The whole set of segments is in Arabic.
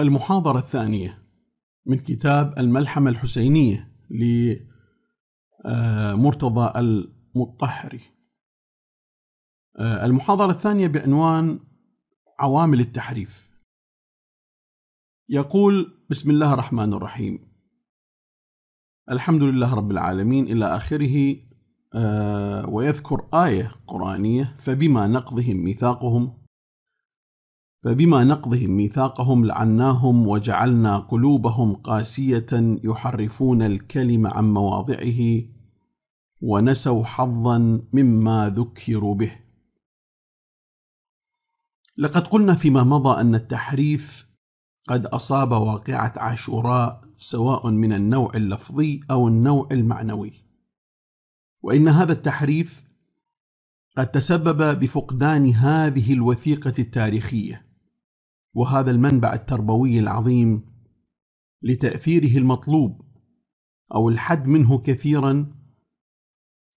المحاضرة الثانية من كتاب الملحمة الحسينية لمرتضى المطهري المحاضرة الثانية بعنوان عوامل التحريف يقول بسم الله الرحمن الرحيم الحمد لله رب العالمين إلى آخره آه، ويذكر آية قرآنية فبما نقضهم ميثاقهم فبما نقضهم ميثاقهم لعناهم وجعلنا قلوبهم قاسيه يحرفون الكلم عن مواضعه ونسوا حظا مما ذكروا به لقد قلنا فيما مضى ان التحريف قد اصاب واقعه عاشوراء سواء من النوع اللفظي او النوع المعنوي وان هذا التحريف قد تسبب بفقدان هذه الوثيقه التاريخيه وهذا المنبع التربوي العظيم لتاثيره المطلوب او الحد منه كثيرا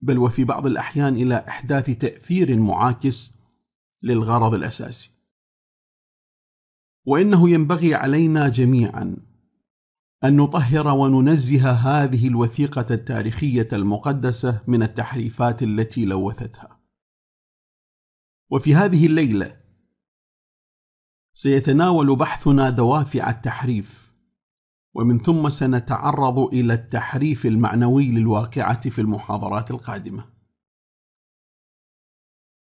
بل وفي بعض الاحيان الى احداث تاثير معاكس للغرض الاساسي وانه ينبغي علينا جميعا ان نطهر وننزه هذه الوثيقه التاريخيه المقدسه من التحريفات التي لوثتها وفي هذه الليله سيتناول بحثنا دوافع التحريف ومن ثم سنتعرض الى التحريف المعنوي للواقعه في المحاضرات القادمه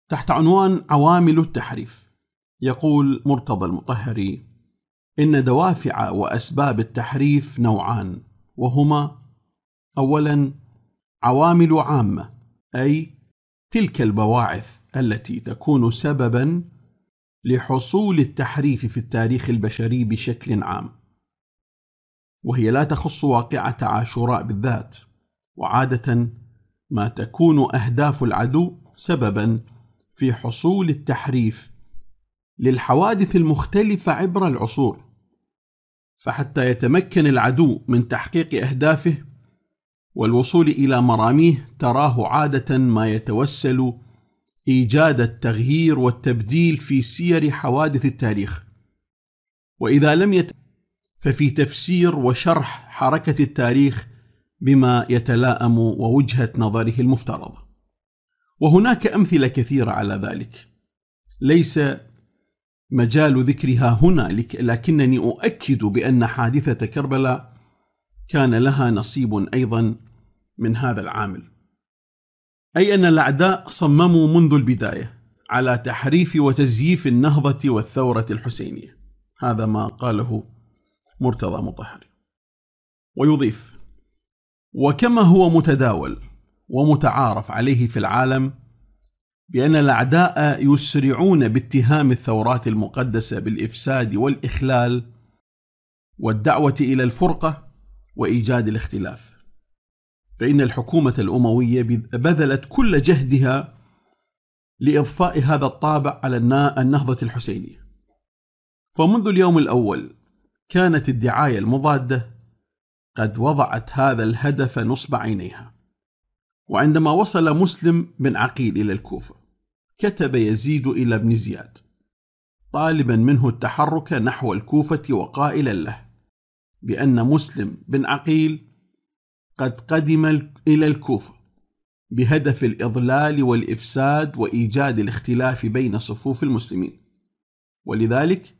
تحت عنوان عوامل التحريف يقول مرتضى المطهري ان دوافع واسباب التحريف نوعان وهما اولا عوامل عامه اي تلك البواعث التي تكون سببا لحصول التحريف في التاريخ البشري بشكل عام وهي لا تخص واقعة عاشوراء بالذات وعادة ما تكون أهداف العدو سببا في حصول التحريف للحوادث المختلفة عبر العصور فحتى يتمكن العدو من تحقيق أهدافه والوصول إلى مراميه تراه عادة ما يتوسل ايجاد التغيير والتبديل في سير حوادث التاريخ واذا لم يت ففي تفسير وشرح حركه التاريخ بما يتلائم ووجهه نظره المفترضه وهناك امثله كثيره على ذلك ليس مجال ذكرها هنا لكنني اؤكد بان حادثه كربلاء كان لها نصيب ايضا من هذا العامل أي أن الأعداء صمموا منذ البداية على تحريف وتزييف النهضة والثورة الحسينية هذا ما قاله مرتضى مطهري ويضيف وكما هو متداول ومتعارف عليه في العالم بأن الأعداء يسرعون باتهام الثورات المقدسة بالإفساد والإخلال والدعوة إلى الفرقة وإيجاد الاختلاف فإن الحكومة الأموية بذلت كل جهدها لإضفاء هذا الطابع على النهضة الحسينية فمنذ اليوم الأول كانت الدعاية المضادة قد وضعت هذا الهدف نصب عينيها وعندما وصل مسلم بن عقيل إلى الكوفة كتب يزيد إلى ابن زياد طالبا منه التحرك نحو الكوفة وقائلا له بأن مسلم بن عقيل قد قدم إلى الكوفة بهدف الإضلال والإفساد وإيجاد الاختلاف بين صفوف المسلمين ولذلك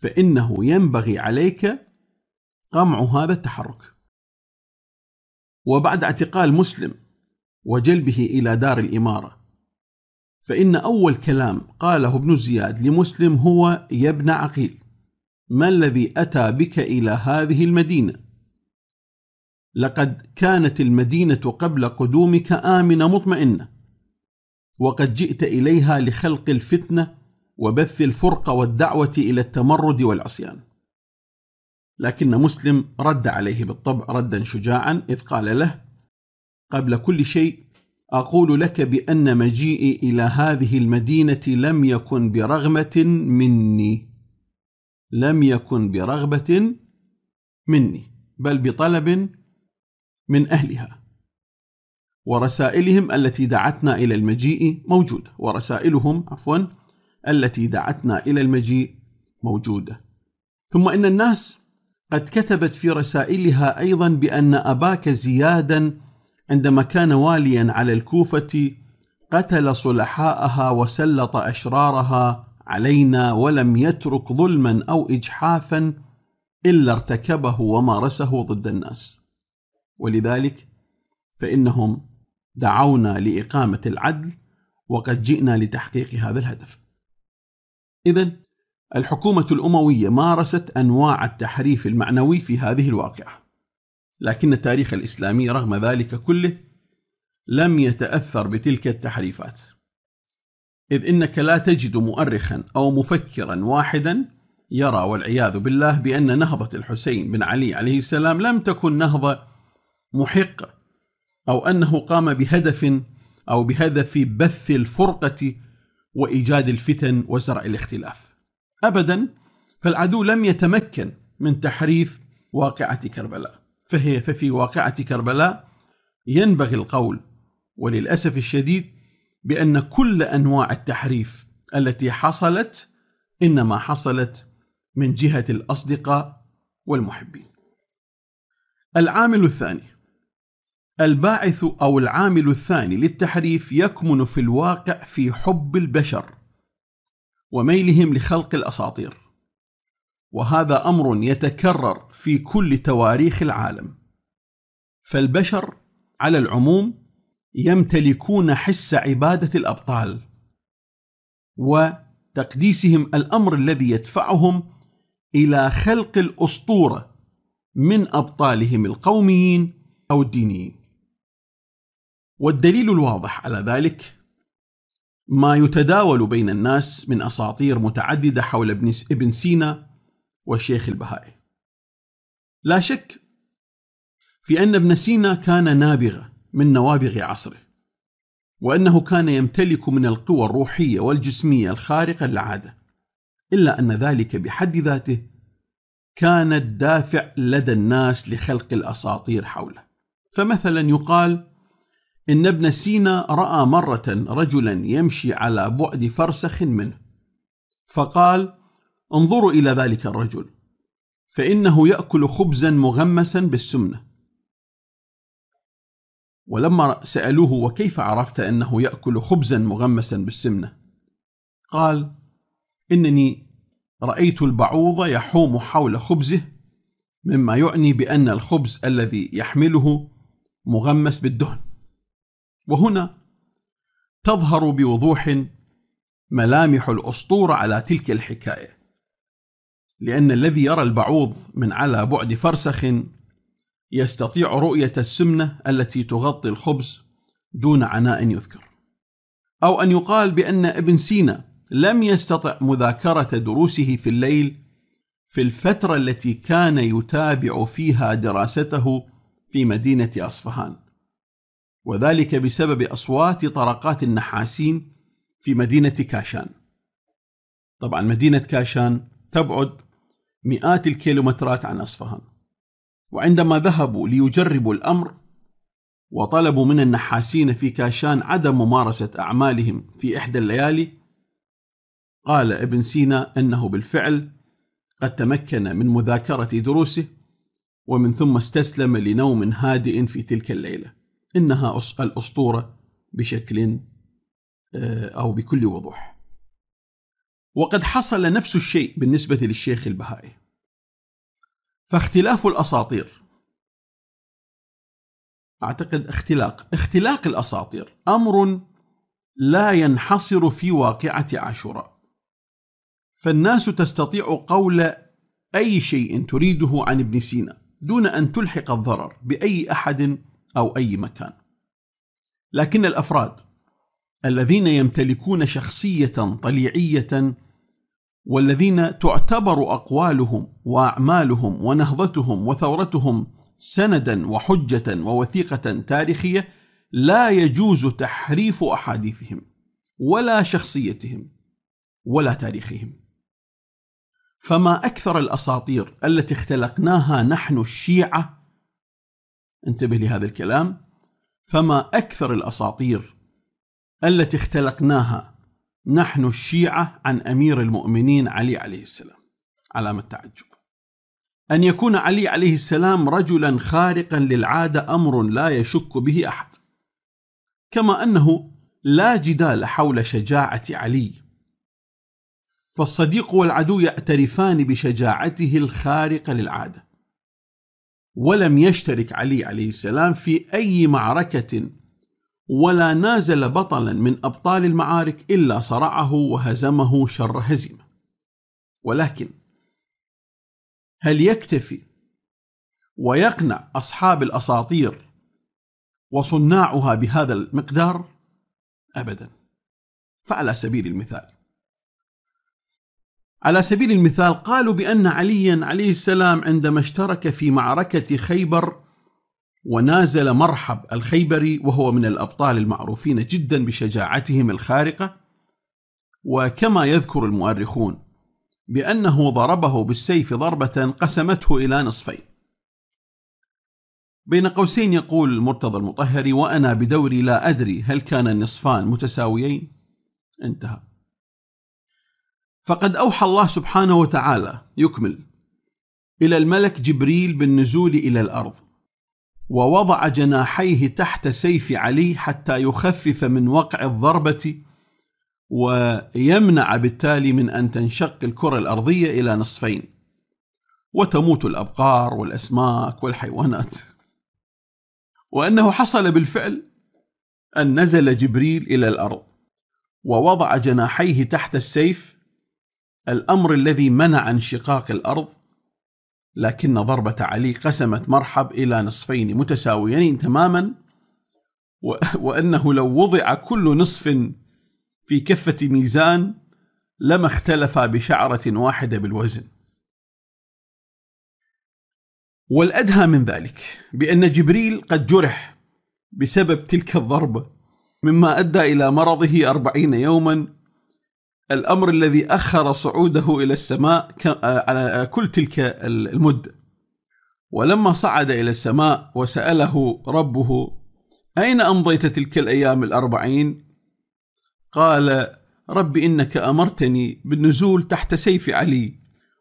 فإنه ينبغي عليك قمع هذا التحرك وبعد اعتقال مسلم وجلبه إلى دار الإمارة فإن أول كلام قاله ابن زياد لمسلم هو يا ابن عقيل ما الذي أتى بك إلى هذه المدينة لقد كانت المدينة قبل قدومك آمنة مطمئنة وقد جئت إليها لخلق الفتنة وبث الفرقة والدعوة إلى التمرد والعصيان لكن مسلم رد عليه بالطبع ردا شجاعا إذ قال له قبل كل شيء أقول لك بأن مجيئي إلى هذه المدينة لم يكن برغبة مني لم يكن برغبة مني بل بطلب من أهلها ورسائلهم التي دعتنا إلى المجيء موجودة ورسائلهم عفوا التي دعتنا إلى المجيء موجودة ثم إن الناس قد كتبت في رسائلها أيضا بأن أباك زيادا عندما كان واليا على الكوفة قتل صلحاءها وسلط أشرارها علينا ولم يترك ظلما أو إجحافا إلا ارتكبه ومارسه ضد الناس ولذلك فإنهم دعونا لإقامة العدل وقد جئنا لتحقيق هذا الهدف. إذا الحكومة الأموية مارست أنواع التحريف المعنوي في هذه الواقعة. لكن التاريخ الإسلامي رغم ذلك كله لم يتأثر بتلك التحريفات. إذ إنك لا تجد مؤرخا أو مفكرا واحدا يرى والعياذ بالله بأن نهضة الحسين بن علي عليه السلام لم تكن نهضة محق او انه قام بهدف او بهدف بث الفرقه وايجاد الفتن وزرع الاختلاف ابدا فالعدو لم يتمكن من تحريف واقعه كربلاء فهي ففي واقعه كربلاء ينبغي القول وللاسف الشديد بان كل انواع التحريف التي حصلت انما حصلت من جهه الاصدقاء والمحبين العامل الثاني الباعث أو العامل الثاني للتحريف يكمن في الواقع في حب البشر وميلهم لخلق الأساطير وهذا أمر يتكرر في كل تواريخ العالم فالبشر على العموم يمتلكون حس عبادة الأبطال وتقديسهم الأمر الذي يدفعهم إلى خلق الأسطورة من أبطالهم القوميين أو الدينيين والدليل الواضح على ذلك ما يتداول بين الناس من أساطير متعددة حول ابن سينا والشيخ البهائي لا شك في أن ابن سينا كان نابغة من نوابغ عصره وأنه كان يمتلك من القوى الروحية والجسمية الخارقة للعادة إلا أن ذلك بحد ذاته كان الدافع لدى الناس لخلق الأساطير حوله فمثلا يقال إن ابن سينا رأى مرة رجلا يمشي على بعد فرسخ منه فقال انظروا إلى ذلك الرجل فإنه يأكل خبزا مغمسا بالسمنة ولما سألوه وكيف عرفت أنه يأكل خبزا مغمسا بالسمنة قال إنني رأيت البعوض يحوم حول خبزه مما يعني بأن الخبز الذي يحمله مغمس بالدهن وهنا تظهر بوضوح ملامح الاسطوره على تلك الحكايه لان الذي يرى البعوض من على بعد فرسخ يستطيع رؤيه السمنه التي تغطي الخبز دون عناء يذكر او ان يقال بان ابن سينا لم يستطع مذاكره دروسه في الليل في الفتره التي كان يتابع فيها دراسته في مدينه اصفهان وذلك بسبب أصوات طرقات النحاسين في مدينة كاشان طبعا مدينة كاشان تبعد مئات الكيلومترات عن أصفهان وعندما ذهبوا ليجربوا الأمر وطلبوا من النحاسين في كاشان عدم ممارسة أعمالهم في إحدى الليالي قال ابن سينا أنه بالفعل قد تمكن من مذاكرة دروسه ومن ثم استسلم لنوم هادئ في تلك الليله إنها الأسطورة بشكل آه، أو بكل وضوح وقد حصل نفس الشيء بالنسبة للشيخ البهائي فاختلاف الأساطير أعتقد اختلاق اختلاق الأساطير أمر لا ينحصر في واقعة عاشوراء فالناس تستطيع قول أي شيء تريده عن ابن سينا دون أن تلحق الضرر بأي أحد او اي مكان لكن الافراد الذين يمتلكون شخصيه طليعيه والذين تعتبر اقوالهم واعمالهم ونهضتهم وثورتهم سندا وحجه ووثيقه تاريخيه لا يجوز تحريف احاديثهم ولا شخصيتهم ولا تاريخهم فما اكثر الاساطير التي اختلقناها نحن الشيعه انتبه لهذا الكلام فما اكثر الاساطير التي اختلقناها نحن الشيعه عن امير المؤمنين علي عليه السلام علامه تعجب ان يكون علي عليه السلام رجلا خارقا للعاده امر لا يشك به احد كما انه لا جدال حول شجاعه علي فالصديق والعدو يعترفان بشجاعته الخارقه للعاده ولم يشترك علي عليه السلام في أي معركة ولا نازل بطلا من أبطال المعارك إلا صرعه وهزمه شر هزيمة ولكن هل يكتفي ويقنع أصحاب الأساطير وصناعها بهذا المقدار؟ أبدا فعلى سبيل المثال على سبيل المثال قالوا بأن عليا عليه السلام عندما اشترك في معركة خيبر ونازل مرحب الخيبري وهو من الأبطال المعروفين جدا بشجاعتهم الخارقة وكما يذكر المؤرخون بأنه ضربه بالسيف ضربة قسمته إلى نصفين بين قوسين يقول مرتضى المطهري وأنا بدوري لا أدري هل كان النصفان متساويين؟ انتهى فقد أوحى الله سبحانه وتعالى يكمل إلى الملك جبريل بالنزول إلى الأرض ووضع جناحيه تحت سيف علي حتى يخفف من وقع الضربة ويمنع بالتالي من أن تنشق الكرة الأرضية إلى نصفين وتموت الأبقار والأسماك والحيوانات وأنه حصل بالفعل أن نزل جبريل إلى الأرض ووضع جناحيه تحت السيف الأمر الذي منع انشقاق الأرض لكن ضربة علي قسمت مرحب إلى نصفين متساويين تماما وأنه لو وضع كل نصف في كفة ميزان لما اختلف بشعرة واحدة بالوزن والأدهى من ذلك بأن جبريل قد جرح بسبب تلك الضربة مما أدى إلى مرضه أربعين يوما الأمر الذي أخر صعوده إلى السماء آه، على كل تلك المدة ولما صعد إلى السماء وسأله ربه أين أمضيت تلك الأيام الأربعين؟ قال رب إنك أمرتني بالنزول تحت سيف علي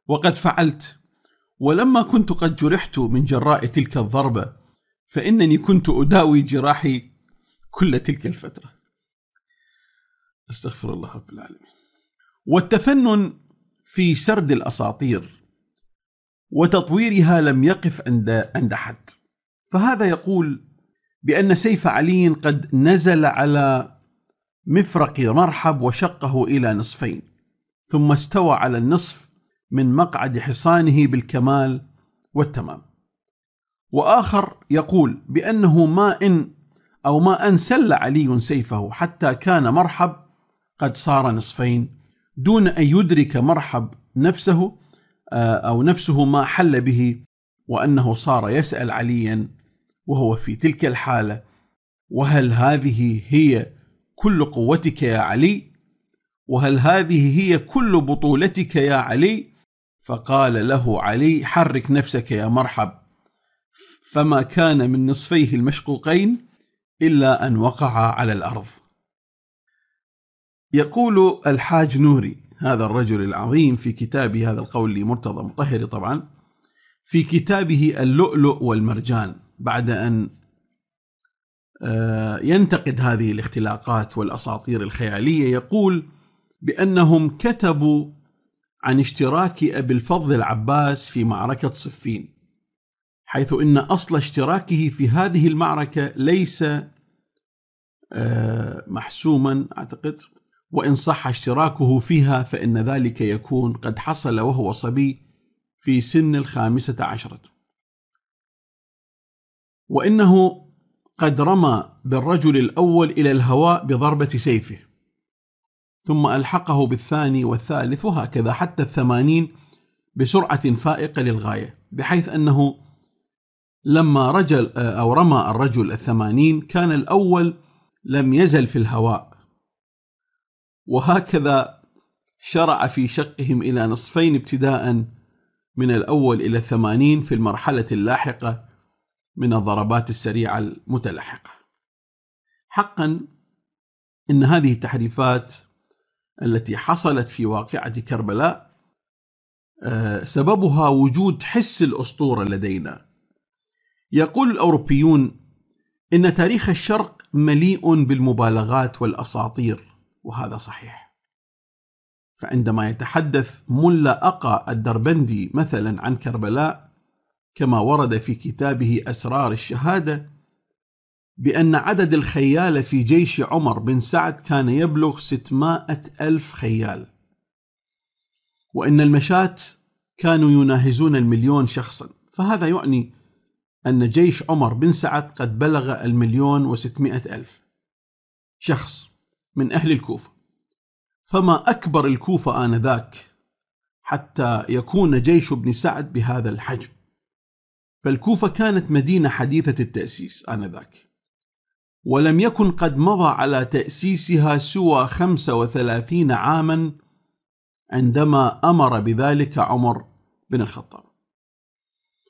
وقد فعلت ولما كنت قد جرحت من جراء تلك الضربة فإنني كنت أداوي جراحي كل تلك الفترة استغفر الله رب العالمين والتفنن في سرد الاساطير وتطويرها لم يقف عند عند حد فهذا يقول بان سيف علي قد نزل على مفرق مرحب وشقه الى نصفين ثم استوى على النصف من مقعد حصانه بالكمال والتمام واخر يقول بانه ما ان او ما ان سل علي سيفه حتى كان مرحب قد صار نصفين دون ان يدرك مرحب نفسه آه، او نفسه ما حل به وانه صار يسال عليا وهو في تلك الحاله وهل هذه هي كل قوتك يا علي وهل هذه هي كل بطولتك يا علي فقال له علي حرك نفسك يا مرحب فما كان من نصفيه المشقوقين الا ان وقع على الارض يقول الحاج نوري هذا الرجل العظيم في كتابه هذا القول لمرتضى مطهري طبعا في كتابه اللؤلؤ والمرجان بعد ان آه، ينتقد هذه الاختلاقات والاساطير الخياليه يقول بانهم كتبوا عن اشتراك ابي الفضل العباس في معركه صفين حيث ان اصل اشتراكه في هذه المعركه ليس آه، محسوما اعتقد وإن صح اشتراكه فيها فإن ذلك يكون قد حصل وهو صبي في سن الخامسة عشرة وإنه قد رمى بالرجل الأول إلى الهواء بضربة سيفه ثم ألحقه بالثاني والثالث وهكذا حتى الثمانين بسرعة فائقة للغاية بحيث أنه لما رجل أو رمى الرجل الثمانين كان الأول لم يزل في الهواء وهكذا شرع في شقهم إلى نصفين ابتداء من الأول إلى الثمانين في المرحلة اللاحقة من الضربات السريعة المتلاحقة حقا إن هذه التحريفات التي حصلت في واقعة كربلاء آه، سببها وجود حس الأسطورة لدينا يقول الأوروبيون إن تاريخ الشرق مليء بالمبالغات والأساطير وهذا صحيح فعندما يتحدث ملا أقا الدربندي مثلا عن كربلاء كما ورد في كتابه أسرار الشهادة بأن عدد الخيال في جيش عمر بن سعد كان يبلغ ستمائة ألف خيال وإن المشاة كانوا يناهزون المليون شخصا فهذا يعني أن جيش عمر بن سعد قد بلغ المليون وستمائة ألف شخص من أهل الكوفة فما أكبر الكوفة آنذاك حتى يكون جيش ابن سعد بهذا الحجم فالكوفة كانت مدينة حديثة التأسيس آنذاك ولم يكن قد مضى على تأسيسها سوى 35 عاما عندما أمر بذلك عمر بن الخطاب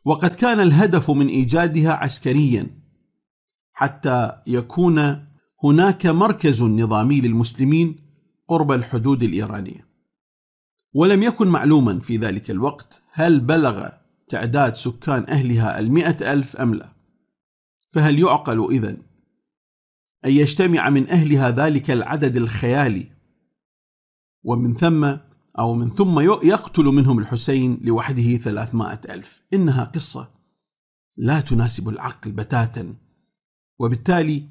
وقد كان الهدف من إيجادها عسكريا حتى يكون هناك مركز نظامي للمسلمين قرب الحدود الإيرانية ولم يكن معلوما في ذلك الوقت هل بلغ تعداد سكان أهلها المئة ألف أم لا فهل يعقل إذا أن يجتمع من أهلها ذلك العدد الخيالي ومن ثم أو من ثم يقتل منهم الحسين لوحده ثلاثمائة ألف إنها قصة لا تناسب العقل بتاتا وبالتالي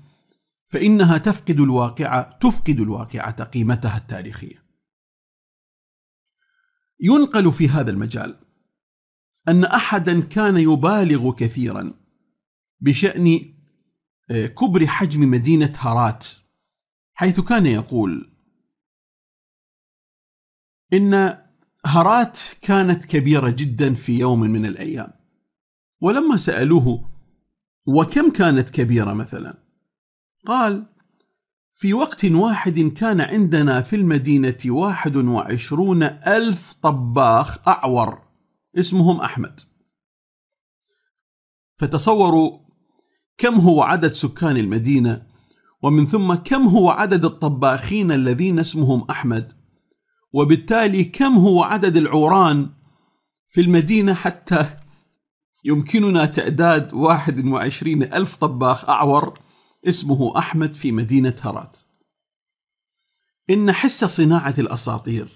فإنها تفقد الواقعة تفقد الواقعة قيمتها التاريخية. ينقل في هذا المجال أن أحدا كان يبالغ كثيرا بشأن آه، كبر حجم مدينة هارات حيث كان يقول إن هارات كانت كبيرة جدا في يوم من الأيام ولما سألوه وكم كانت كبيرة مثلا قال في وقت واحد كان عندنا في المدينة واحد وعشرون ألف طباخ أعور اسمهم أحمد فتصوروا كم هو عدد سكان المدينة ومن ثم كم هو عدد الطباخين الذين اسمهم أحمد وبالتالي كم هو عدد العوران في المدينة حتى يمكننا تعداد وعشرين ألف طباخ أعور اسمه أحمد في مدينة هرات إن حس صناعة الأساطير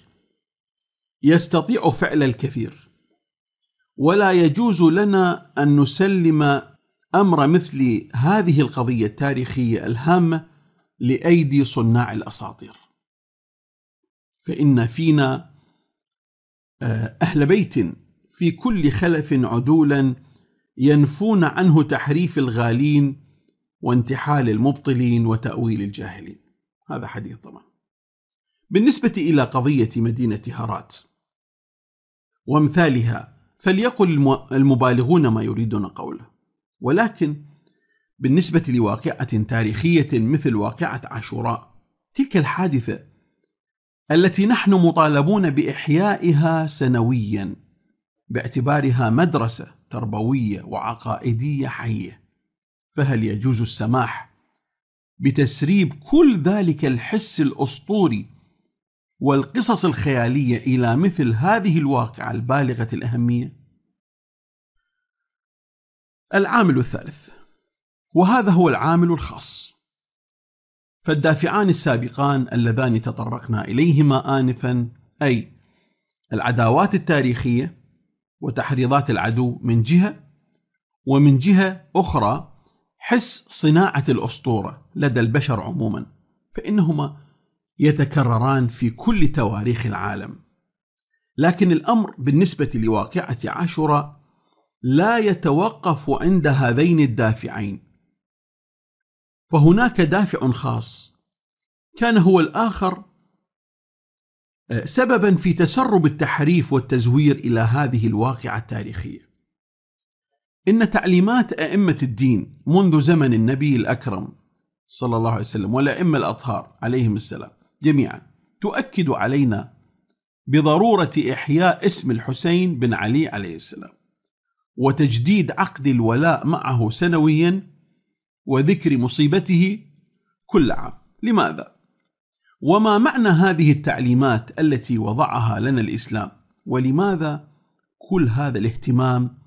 يستطيع فعل الكثير ولا يجوز لنا أن نسلم أمر مثل هذه القضية التاريخية الهامة لأيدي صناع الأساطير فإن فينا آه، أهل بيت في كل خلف عدولا ينفون عنه تحريف الغالين وانتحال المبطلين وتأويل الجاهلين هذا حديث طبعا بالنسبة إلى قضية مدينة هرات وامثالها فليقل المبالغون ما يريدون قوله ولكن بالنسبة لواقعة تاريخية مثل واقعة عاشوراء تلك الحادثة التي نحن مطالبون بإحيائها سنويا باعتبارها مدرسة تربوية وعقائدية حية فهل يجوز السماح بتسريب كل ذلك الحس الاسطوري والقصص الخياليه الى مثل هذه الواقعه البالغه الاهميه العامل الثالث وهذا هو العامل الخاص فالدافعان السابقان اللذان تطرقنا اليهما انفا اي العداوات التاريخيه وتحريضات العدو من جهه ومن جهه اخرى حس صناعة الأسطورة لدى البشر عموما فإنهما يتكرران في كل تواريخ العالم لكن الأمر بالنسبة لواقعة عاشوراء لا يتوقف عند هذين الدافعين فهناك دافع خاص كان هو الآخر آه، سببا في تسرب التحريف والتزوير إلى هذه الواقعة التاريخية إن تعليمات أئمة الدين منذ زمن النبي الأكرم صلى الله عليه وسلم والأئمة الأطهار عليهم السلام جميعا تؤكد علينا بضرورة إحياء اسم الحسين بن علي عليه السلام وتجديد عقد الولاء معه سنويا وذكر مصيبته كل عام لماذا؟ وما معنى هذه التعليمات التي وضعها لنا الإسلام؟ ولماذا كل هذا الاهتمام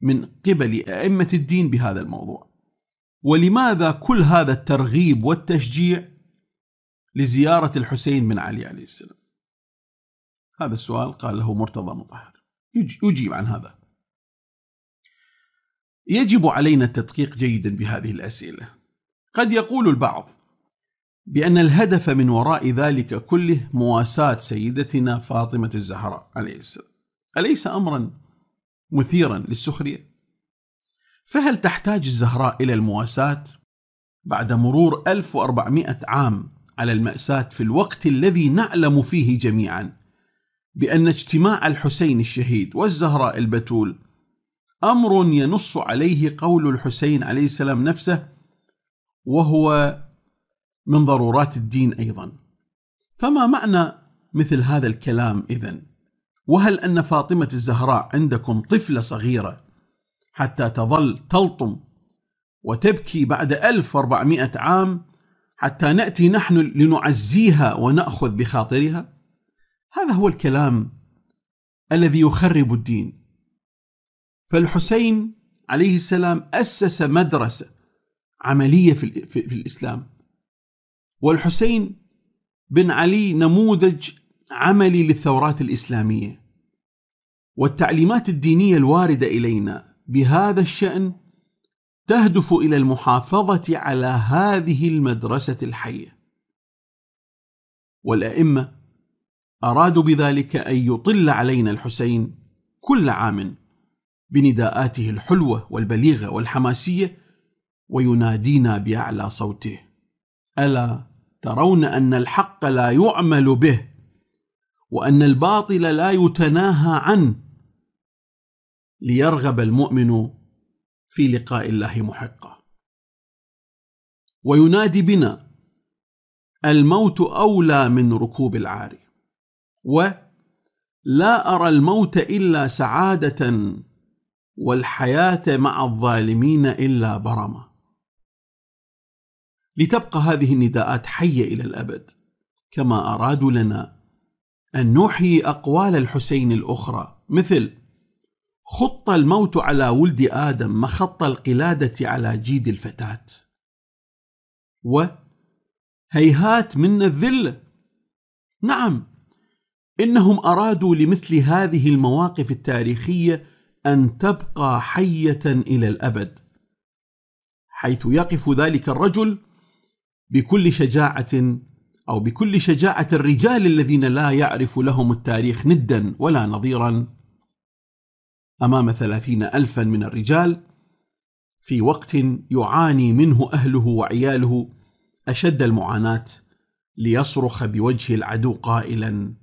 من قبل ائمه الدين بهذا الموضوع ولماذا كل هذا الترغيب والتشجيع لزياره الحسين بن علي عليه السلام هذا السؤال قال له مرتضى مطهر يجيب عن هذا يجب علينا التدقيق جيدا بهذه الاسئله قد يقول البعض بان الهدف من وراء ذلك كله مواساه سيدتنا فاطمه الزهراء عليه السلام اليس امرا مثيرا للسخرية فهل تحتاج الزهراء إلى المواساة؟ بعد مرور 1400 عام على المأساة في الوقت الذي نعلم فيه جميعا بأن اجتماع الحسين الشهيد والزهراء البتول أمر ينص عليه قول الحسين عليه السلام نفسه وهو من ضرورات الدين أيضا فما معنى مثل هذا الكلام إذن؟ وهل أن فاطمة الزهراء عندكم طفلة صغيرة حتى تظل تلطم وتبكي بعد 1400 عام حتى نأتي نحن لنعزيها ونأخذ بخاطرها هذا هو الكلام الذي يخرب الدين فالحسين عليه السلام أسس مدرسة عملية في الإسلام والحسين بن علي نموذج عملي للثورات الاسلاميه والتعليمات الدينيه الوارده الينا بهذا الشان تهدف الى المحافظه على هذه المدرسه الحيه والائمه ارادوا بذلك ان يطل علينا الحسين كل عام بنداءاته الحلوه والبليغه والحماسيه وينادينا باعلى صوته الا ترون ان الحق لا يعمل به وان الباطل لا يتناهى عنه ليرغب المؤمن في لقاء الله محقا وينادي بنا الموت اولى من ركوب العار ولا ارى الموت الا سعاده والحياه مع الظالمين الا برمه لتبقى هذه النداءات حيه الى الابد كما ارادوا لنا أن نحيي أقوال الحسين الأخرى مثل خط الموت على ولد آدم مخط القلادة على جيد الفتاة و هيهات منا الذلة نعم إنهم أرادوا لمثل هذه المواقف التاريخية أن تبقى حية إلى الأبد حيث يقف ذلك الرجل بكل شجاعة أو بكل شجاعة الرجال الذين لا يعرف لهم التاريخ ندا ولا نظيرا أمام ثلاثين ألفا من الرجال في وقت يعاني منه أهله وعياله أشد المعاناة ليصرخ بوجه العدو قائلا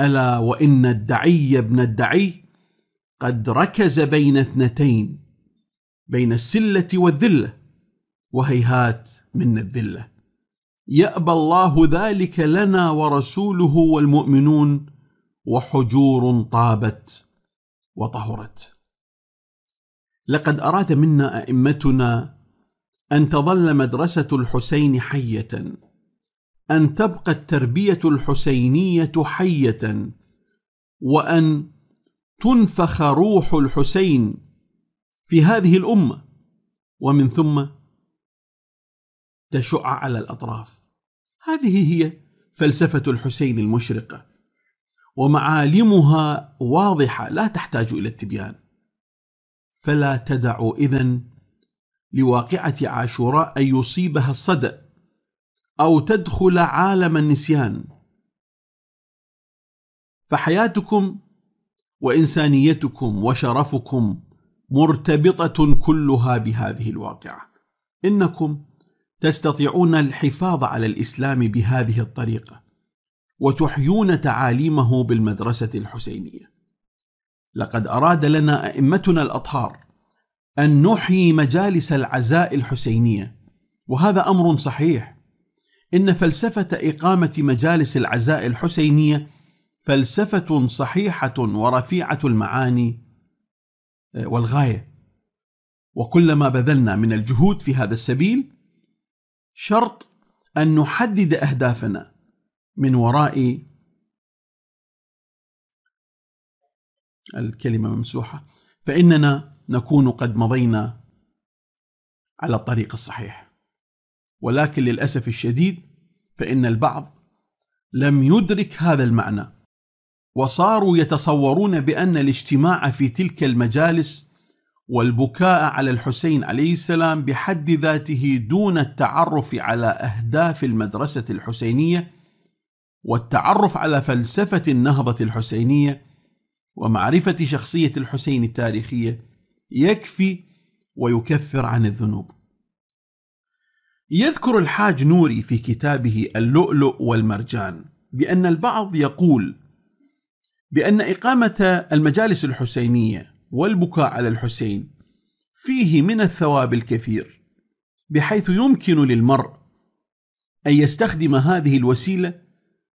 ألا وإن الدعي ابن الدعي قد ركز بين اثنتين بين السلة والذلة وهيهات من الذله يابى الله ذلك لنا ورسوله والمؤمنون وحجور طابت وطهرت لقد اراد منا ائمتنا ان تظل مدرسه الحسين حيه ان تبقى التربيه الحسينيه حيه وان تنفخ روح الحسين في هذه الامه ومن ثم تشع على الأطراف هذه هي فلسفة الحسين المشرقة ومعالمها واضحة لا تحتاج إلى التبيان فلا تدع إذا لواقعة عاشوراء أن يصيبها الصدأ أو تدخل عالم النسيان فحياتكم وإنسانيتكم وشرفكم مرتبطة كلها بهذه الواقعة إنكم تستطيعون الحفاظ على الإسلام بهذه الطريقة وتحيون تعاليمه بالمدرسة الحسينية لقد أراد لنا أئمتنا الأطهار أن نحيي مجالس العزاء الحسينية وهذا أمر صحيح إن فلسفة إقامة مجالس العزاء الحسينية فلسفة صحيحة ورفيعة المعاني آه، والغاية وكلما بذلنا من الجهود في هذا السبيل شرط أن نحدد أهدافنا من وراء الكلمة ممسوحة فإننا نكون قد مضينا على الطريق الصحيح ولكن للأسف الشديد فإن البعض لم يدرك هذا المعنى وصاروا يتصورون بأن الاجتماع في تلك المجالس والبكاء على الحسين عليه السلام بحد ذاته دون التعرف على أهداف المدرسة الحسينية والتعرف على فلسفة النهضة الحسينية ومعرفة شخصية الحسين التاريخية يكفي ويكفر عن الذنوب. يذكر الحاج نوري في كتابه اللؤلؤ والمرجان بأن البعض يقول بأن إقامة المجالس الحسينية والبكاء على الحسين فيه من الثواب الكثير بحيث يمكن للمرء ان يستخدم هذه الوسيله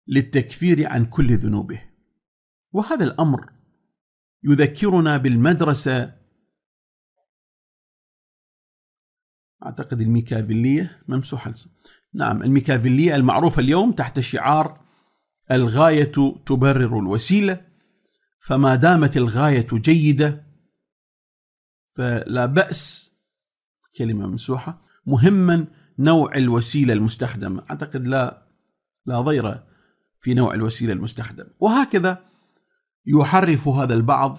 للتكفير عن كل ذنوبه وهذا الامر يذكرنا بالمدرسه اعتقد الميكافيليه ممسوحه نعم الميكافيليه المعروفه اليوم تحت شعار الغايه تبرر الوسيله فما دامت الغاية جيدة فلا بأس كلمة ممسوحة مهما نوع الوسيلة المستخدمة أعتقد لا لا ضير في نوع الوسيلة المستخدمة وهكذا يحرف هذا البعض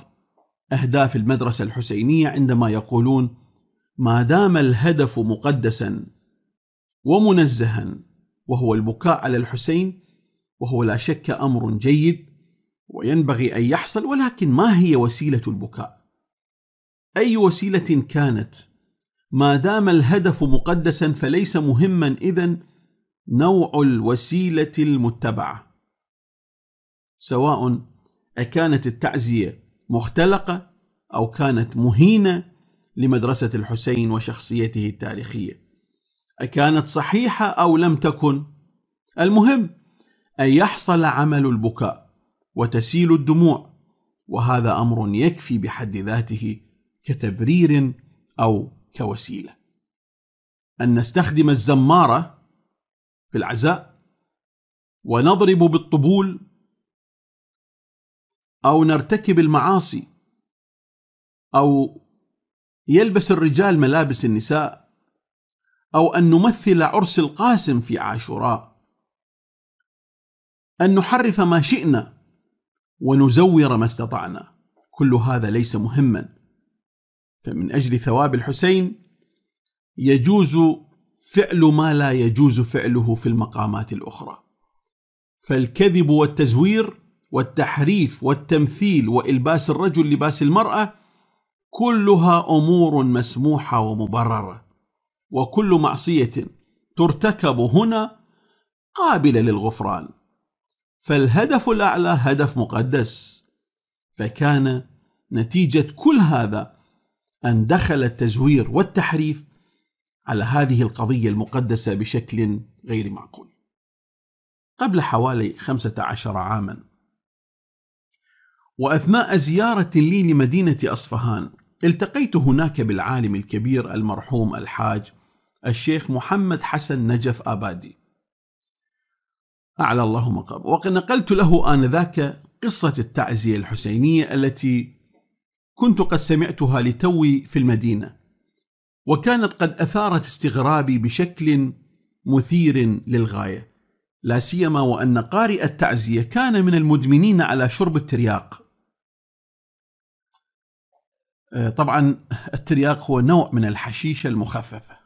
أهداف المدرسة الحسينية عندما يقولون ما دام الهدف مقدسا ومنزها وهو البكاء على الحسين وهو لا شك أمر جيد وينبغي أن يحصل ولكن ما هي وسيلة البكاء؟ أي وسيلة كانت ما دام الهدف مقدسا فليس مهما إذا نوع الوسيلة المتبعة سواء أكانت التعزية مختلقة أو كانت مهينة لمدرسة الحسين وشخصيته التاريخية أكانت صحيحة أو لم تكن المهم أن يحصل عمل البكاء وتسيل الدموع وهذا امر يكفي بحد ذاته كتبرير او كوسيله ان نستخدم الزماره في العزاء ونضرب بالطبول او نرتكب المعاصي او يلبس الرجال ملابس النساء او ان نمثل عرس القاسم في عاشوراء ان نحرف ما شئنا ونزور ما استطعنا كل هذا ليس مهما فمن أجل ثواب الحسين يجوز فعل ما لا يجوز فعله في المقامات الأخرى فالكذب والتزوير والتحريف والتمثيل والباس الرجل لباس المراه كلها امور مسموحه ومبرره وكل معصيه ترتكب هنا قابله للغفران فالهدف الأعلى هدف مقدس فكان نتيجة كل هذا أن دخل التزوير والتحريف على هذه القضية المقدسة بشكل غير معقول قبل حوالي 15 عاما وأثناء زيارة لي لمدينة أصفهان التقيت هناك بالعالم الكبير المرحوم الحاج الشيخ محمد حسن نجف آبادي أعلى الله مقام وقد نقلت له آنذاك قصة التعزية الحسينية التي كنت قد سمعتها لتوي في المدينة وكانت قد أثارت استغرابي بشكل مثير للغاية لا سيما وأن قارئ التعزية كان من المدمنين على شرب الترياق آه، طبعا الترياق هو نوع من الحشيشة المخففة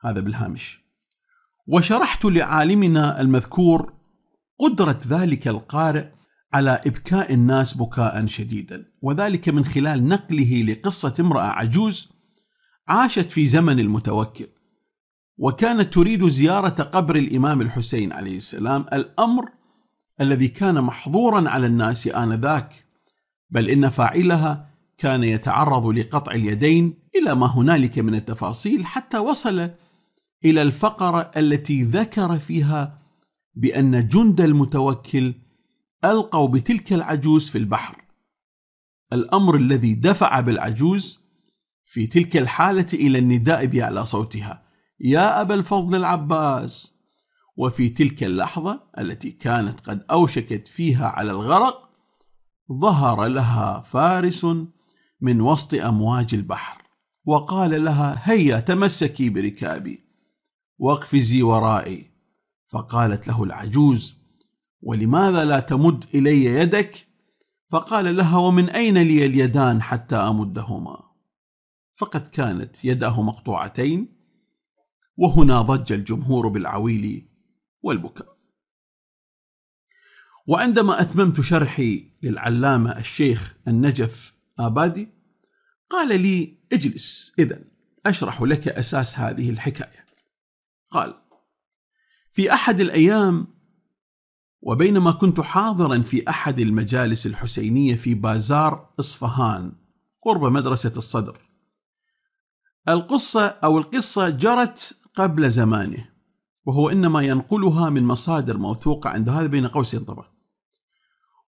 هذا بالهامش وشرحت لعالمنا المذكور قدرة ذلك القارئ على إبكاء الناس بكاء شديدا وذلك من خلال نقله لقصة امرأة عجوز عاشت في زمن المتوكل وكانت تريد زيارة قبر الإمام الحسين عليه السلام الأمر الذي كان محظورا على الناس آنذاك بل إن فاعلها كان يتعرض لقطع اليدين إلى ما هنالك من التفاصيل حتى وصل إلى الفقرة التي ذكر فيها بأن جند المتوكل ألقوا بتلك العجوز في البحر الأمر الذي دفع بالعجوز في تلك الحالة إلى النداء بأعلى صوتها يا أبا الفضل العباس وفي تلك اللحظة التي كانت قد أوشكت فيها على الغرق ظهر لها فارس من وسط أمواج البحر وقال لها هيا تمسكي بركابي واقفزي ورائي فقالت له العجوز ولماذا لا تمد الي يدك فقال لها ومن اين لي اليدان حتى امدهما فقد كانت يداه مقطوعتين وهنا ضج الجمهور بالعويل والبكاء وعندما اتممت شرحي للعلامه الشيخ النجف ابادي قال لي اجلس اذا اشرح لك اساس هذه الحكايه قال في احد الايام وبينما كنت حاضرا في احد المجالس الحسينيه في بازار اصفهان قرب مدرسه الصدر القصه او القصه جرت قبل زمانه وهو انما ينقلها من مصادر موثوقه عند هذا بين قوسين طبعا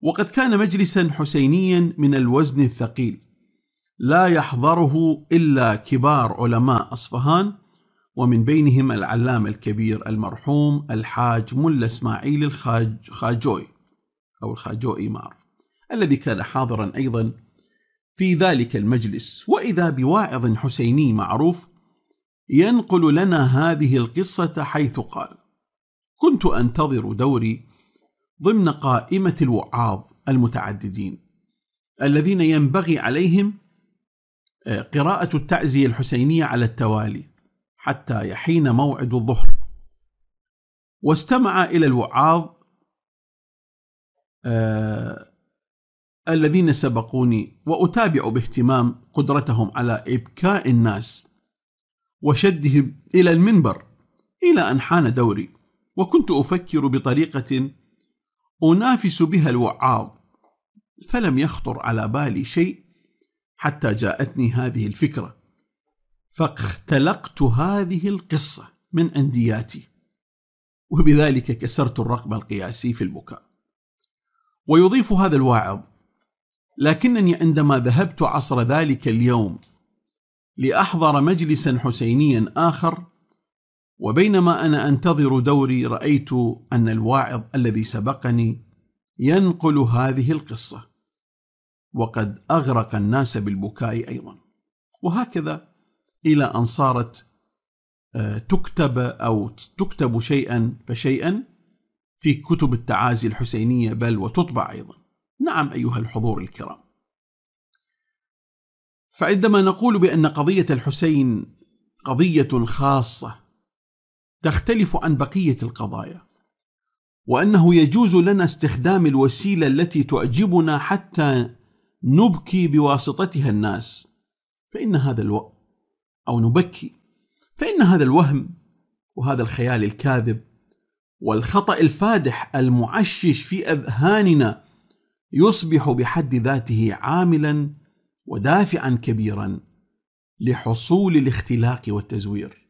وقد كان مجلسا حسينيا من الوزن الثقيل لا يحضره الا كبار علماء اصفهان ومن بينهم العلامة الكبير المرحوم الحاج ملا إسماعيل الخاج خاجوي أو الخاجوي ما أعرف الذي كان حاضرا أيضا في ذلك المجلس وإذا بواعظ حسيني معروف ينقل لنا هذه القصة حيث قال كنت أنتظر دوري ضمن قائمة الوعاظ المتعددين الذين ينبغي عليهم آه، قراءة التعزية الحسينية على التوالي حتى يحين موعد الظهر واستمع الى الوعاظ آه الذين سبقوني واتابع باهتمام قدرتهم على ابكاء الناس وشدهم الى المنبر الى ان حان دوري وكنت افكر بطريقه انافس بها الوعاظ فلم يخطر على بالي شيء حتى جاءتني هذه الفكره فاختلقت هذه القصة من أندياتي وبذلك كسرت الرقم القياسي في البكاء ويضيف هذا الواعظ لكنني عندما ذهبت عصر ذلك اليوم لأحضر مجلسا حسينيا آخر وبينما أنا أنتظر دوري رأيت أن الواعظ الذي سبقني ينقل هذه القصة وقد أغرق الناس بالبكاء أيضا وهكذا إلى أن صارت آه، تكتب أو تكتب شيئا فشيئا في كتب التعازي الحسينية بل وتطبع أيضا نعم أيها الحضور الكرام فعندما نقول بأن قضية الحسين قضية خاصة تختلف عن بقية القضايا وأنه يجوز لنا استخدام الوسيلة التي تعجبنا حتى نبكي بواسطتها الناس فإن هذا الوقت او نبكي فان هذا الوهم وهذا الخيال الكاذب والخطا الفادح المعشش في اذهاننا يصبح بحد ذاته عاملا ودافعا كبيرا لحصول الاختلاق والتزوير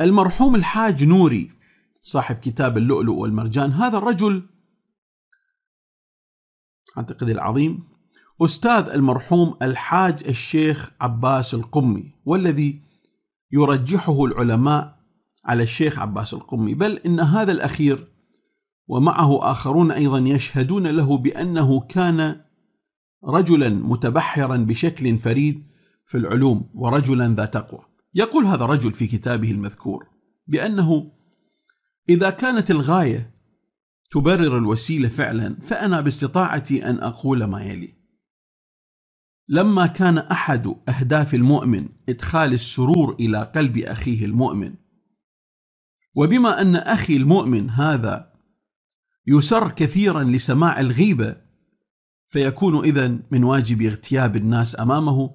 المرحوم الحاج نوري صاحب كتاب اللؤلؤ والمرجان هذا الرجل اعتقد العظيم أستاذ المرحوم الحاج الشيخ عباس القمي والذي يرجحه العلماء على الشيخ عباس القمي بل إن هذا الأخير ومعه آخرون أيضا يشهدون له بأنه كان رجلا متبحرا بشكل فريد في العلوم ورجلا ذا تقوى يقول هذا الرجل في كتابه المذكور بأنه إذا كانت الغاية تبرر الوسيلة فعلا فأنا باستطاعتي أن أقول ما يلي لما كان احد اهداف المؤمن ادخال السرور الى قلب اخيه المؤمن وبما ان اخي المؤمن هذا يسر كثيرا لسماع الغيبه فيكون اذا من واجب اغتياب الناس امامه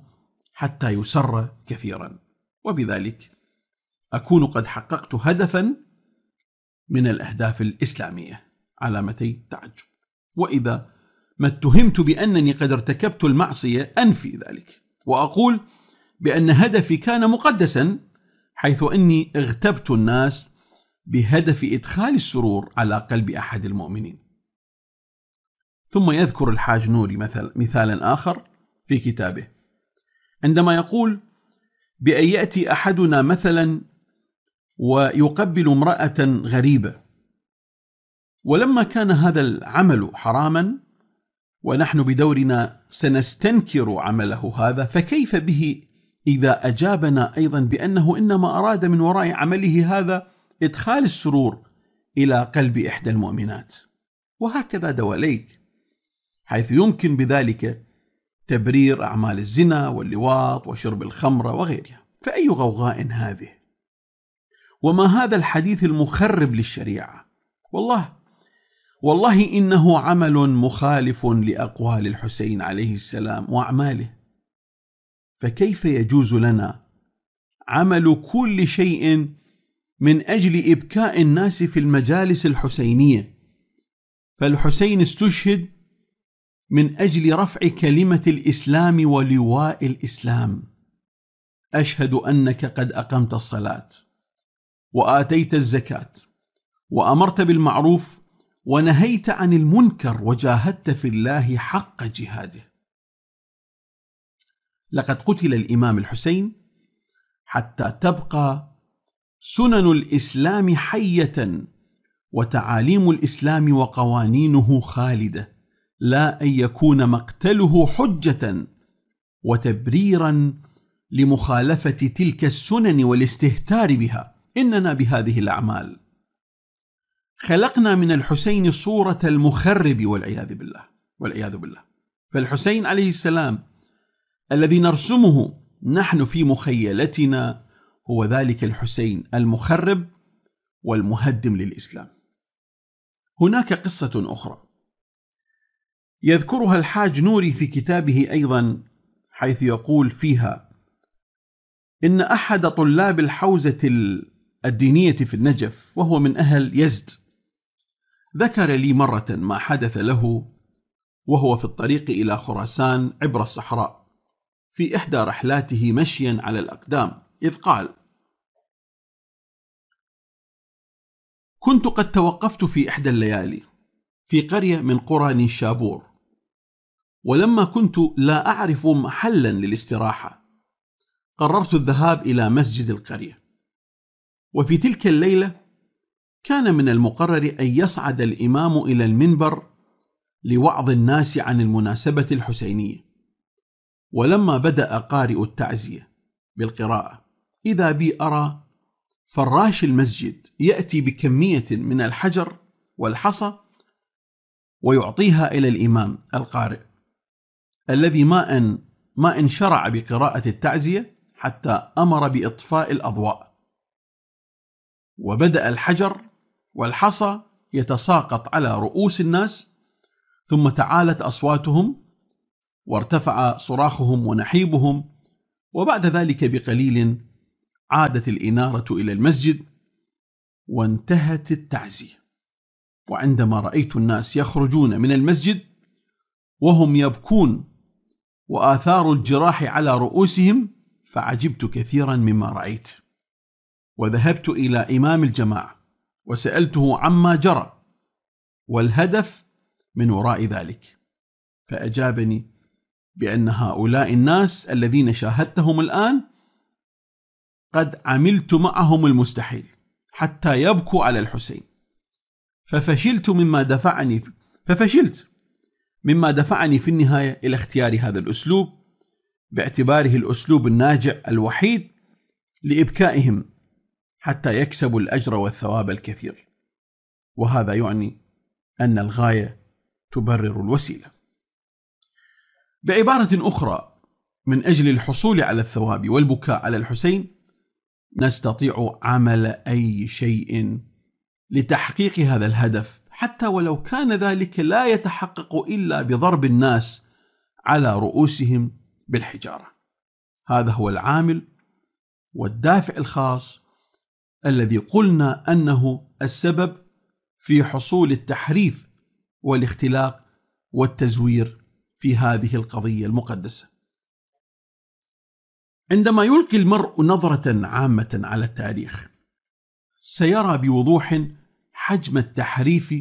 حتى يسر كثيرا وبذلك اكون قد حققت هدفا من الاهداف الاسلاميه علامتي تعجب واذا ما اتهمت بأنني قد ارتكبت المعصية أنفي ذلك وأقول بأن هدفي كان مقدسا حيث أني اغتبت الناس بهدف إدخال السرور على قلب أحد المؤمنين ثم يذكر الحاج نوري مثل مثالا آخر في كتابه عندما يقول بأن يأتي أحدنا مثلا ويقبل امرأة غريبة ولما كان هذا العمل حراما ونحن بدورنا سنستنكر عمله هذا فكيف به إذا أجابنا أيضا بأنه إنما أراد من وراء عمله هذا إدخال السرور إلى قلب إحدى المؤمنات وهكذا دواليك حيث يمكن بذلك تبرير أعمال الزنا واللواط وشرب الخمر وغيرها فأي غوغاء هذه وما هذا الحديث المخرب للشريعة والله والله إنه عمل مخالف لأقوال الحسين عليه السلام وأعماله فكيف يجوز لنا عمل كل شيء من أجل إبكاء الناس في المجالس الحسينية فالحسين استشهد من أجل رفع كلمة الإسلام ولواء الإسلام أشهد أنك قد أقمت الصلاة وآتيت الزكاة وأمرت بالمعروف ونهيت عن المنكر وجاهدت في الله حق جهاده لقد قتل الامام الحسين حتى تبقى سنن الاسلام حيه وتعاليم الاسلام وقوانينه خالده لا ان يكون مقتله حجه وتبريرا لمخالفه تلك السنن والاستهتار بها اننا بهذه الاعمال خلقنا من الحسين صورة المخرب والعياذ بالله والعياذ بالله فالحسين عليه السلام الذي نرسمه نحن في مخيلتنا هو ذلك الحسين المخرب والمهدم للإسلام هناك قصة أخرى يذكرها الحاج نوري في كتابه أيضا حيث يقول فيها إن أحد طلاب الحوزة الدينية في النجف وهو من أهل يزد ذكر لي مرة ما حدث له وهو في الطريق إلى خراسان عبر الصحراء في إحدى رحلاته مشيا على الأقدام إذ قال: كنت قد توقفت في إحدى الليالي في قرية من قرى نيشابور ولما كنت لا أعرف محلا للاستراحة قررت الذهاب إلى مسجد القرية وفي تلك الليلة كان من المقرر أن يصعد الإمام إلى المنبر لوعظ الناس عن المناسبة الحسينية ولما بدأ قارئ التعزية بالقراءة إذا بي أرى فراش المسجد يأتي بكمية من الحجر والحصى ويعطيها إلى الإمام القارئ الذي ما أن ما إن شرع بقراءة التعزية حتى أمر بإطفاء الأضواء وبدأ الحجر والحصى يتساقط على رؤوس الناس ثم تعالت اصواتهم وارتفع صراخهم ونحيبهم وبعد ذلك بقليل عادت الاناره الى المسجد وانتهت التعزيه وعندما رايت الناس يخرجون من المسجد وهم يبكون واثار الجراح على رؤوسهم فعجبت كثيرا مما رايت وذهبت الى امام الجماعه وسألته عما جرى والهدف من وراء ذلك فأجابني بأن هؤلاء الناس الذين شاهدتهم الآن قد عملت معهم المستحيل حتى يبكوا على الحسين ففشلت مما دفعني ففشلت مما دفعني في النهاية إلى اختيار هذا الأسلوب باعتباره الأسلوب الناجع الوحيد لإبكائهم حتى يكسبوا الاجر والثواب الكثير وهذا يعني ان الغايه تبرر الوسيله بعباره اخرى من اجل الحصول على الثواب والبكاء على الحسين نستطيع عمل اي شيء لتحقيق هذا الهدف حتى ولو كان ذلك لا يتحقق الا بضرب الناس على رؤوسهم بالحجاره هذا هو العامل والدافع الخاص الذي قلنا انه السبب في حصول التحريف والاختلاق والتزوير في هذه القضيه المقدسه. عندما يلقي المرء نظره عامه على التاريخ سيرى بوضوح حجم التحريف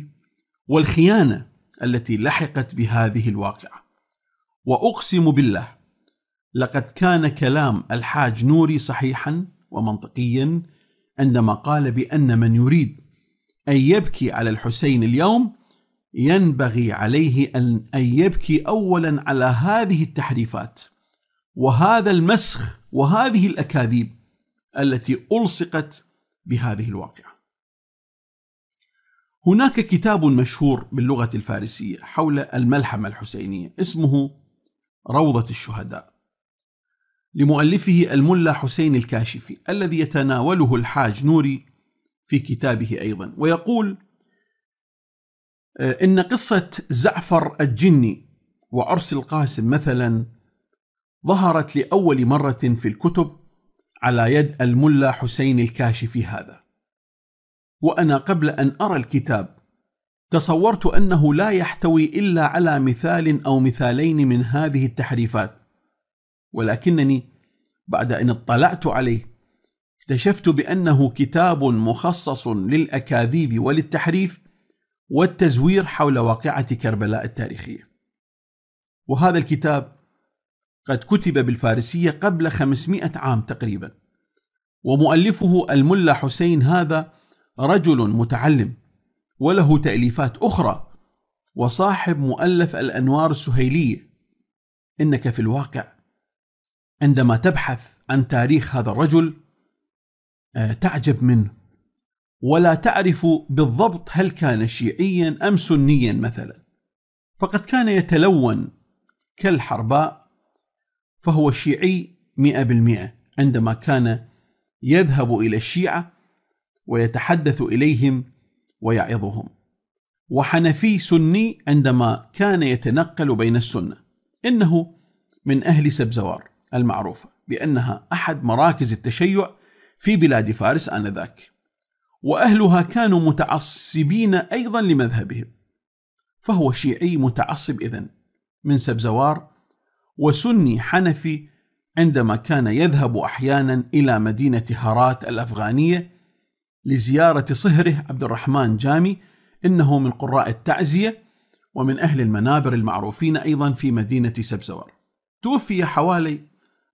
والخيانه التي لحقت بهذه الواقعه. واقسم بالله لقد كان كلام الحاج نوري صحيحا ومنطقيا عندما قال بأن من يريد أن يبكي على الحسين اليوم ينبغي عليه أن يبكي أولا على هذه التحريفات وهذا المسخ وهذه الأكاذيب التي ألصقت بهذه الواقعة هناك كتاب مشهور باللغة الفارسية حول الملحمة الحسينية اسمه روضة الشهداء لمؤلفه الملا حسين الكاشفي الذي يتناوله الحاج نوري في كتابه ايضا ويقول آه، ان قصه زعفر الجني وعرس القاسم مثلا ظهرت لاول مره في الكتب على يد الملا حسين الكاشفي هذا وانا قبل ان ارى الكتاب تصورت انه لا يحتوي الا على مثال او مثالين من هذه التحريفات ولكنني بعد ان اطلعت عليه اكتشفت بانه كتاب مخصص للاكاذيب وللتحريف والتزوير حول واقعه كربلاء التاريخيه وهذا الكتاب قد كتب بالفارسيه قبل 500 عام تقريبا ومؤلفه الملا حسين هذا رجل متعلم وله تاليفات اخرى وصاحب مؤلف الانوار السهيليه انك في الواقع عندما تبحث عن تاريخ هذا الرجل آه، تعجب منه ولا تعرف بالضبط هل كان شيعيا ام سنيا مثلا فقد كان يتلون كالحرباء فهو شيعي مئة بالمئة عندما كان يذهب إلى الشيعة ويتحدث إليهم ويعظهم وحنفي سني عندما كان يتنقل بين السنة إنه من أهل سبزوار المعروفة بأنها أحد مراكز التشيع في بلاد فارس آنذاك وأهلها كانوا متعصبين أيضا لمذهبهم فهو شيعي متعصب إذن من سبزوار وسني حنفي عندما كان يذهب أحيانا إلى مدينة هرات الأفغانية لزيارة صهره عبد الرحمن جامي إنه من قراء التعزية ومن أهل المنابر المعروفين أيضا في مدينة سبزوار توفي حوالي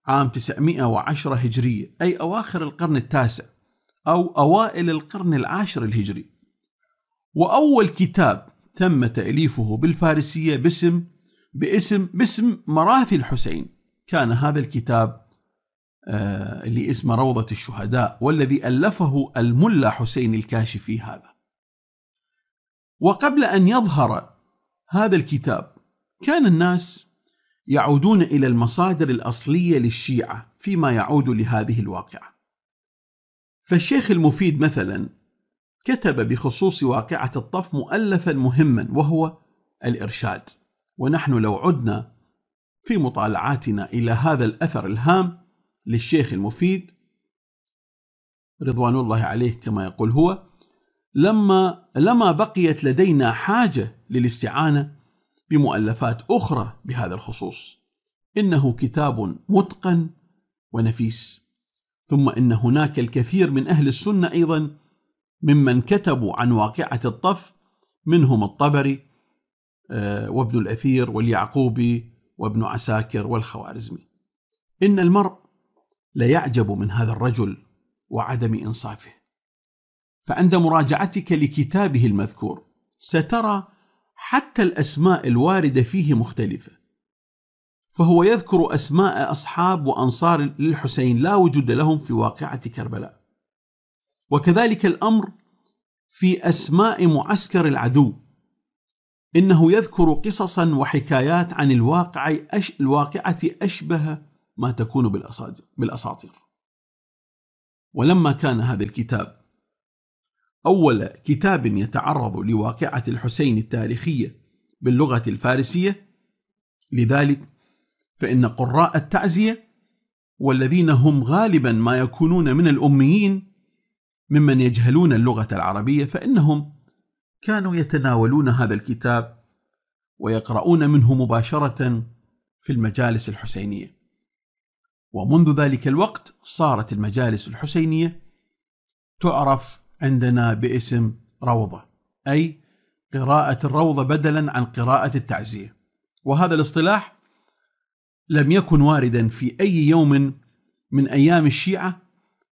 عام 910 هجرية أي أواخر القرن التاسع أو أوائل القرن العاشر الهجري وأول كتاب تم تأليفه بالفارسية باسم باسم باسم مراثي الحسين كان هذا الكتاب آه، اللي اسمه روضة الشهداء والذي ألفه الملا حسين الكاشفي هذا وقبل أن يظهر هذا الكتاب كان الناس يعودون إلى المصادر الأصلية للشيعة فيما يعود لهذه الواقعة. فالشيخ المفيد مثلا كتب بخصوص واقعة الطف مؤلفا مهما وهو الإرشاد، ونحن لو عدنا في مطالعاتنا إلى هذا الأثر الهام للشيخ المفيد رضوان الله عليه كما يقول هو لما لما بقيت لدينا حاجة للاستعانة بمؤلفات أخرى بهذا الخصوص إنه كتاب متقن ونفيس ثم إن هناك الكثير من أهل السنة أيضا ممن كتبوا عن واقعة الطف منهم الطبري آه، وابن الأثير واليعقوبي وابن عساكر والخوارزمي إن المرء ليعجب من هذا الرجل وعدم إنصافه فعند مراجعتك لكتابه المذكور سترى حتى الأسماء الواردة فيه مختلفة فهو يذكر أسماء أصحاب وأنصار للحسين لا وجود لهم في واقعة كربلاء وكذلك الأمر في أسماء معسكر العدو إنه يذكر قصصا وحكايات عن الواقع أش... الواقعة أشبه ما تكون بالأساطير ولما كان هذا الكتاب أول كتاب يتعرض لواقعة الحسين التاريخية باللغة الفارسية لذلك فإن قراء التعزية والذين هم غالبا ما يكونون من الأميين ممن يجهلون اللغة العربية فإنهم كانوا يتناولون هذا الكتاب ويقرؤون منه مباشرة في المجالس الحسينية ومنذ ذلك الوقت صارت المجالس الحسينية تعرف عندنا باسم روضة أي قراءة الروضة بدلا عن قراءة التعزية وهذا الاصطلاح لم يكن واردا في أي يوم من أيام الشيعة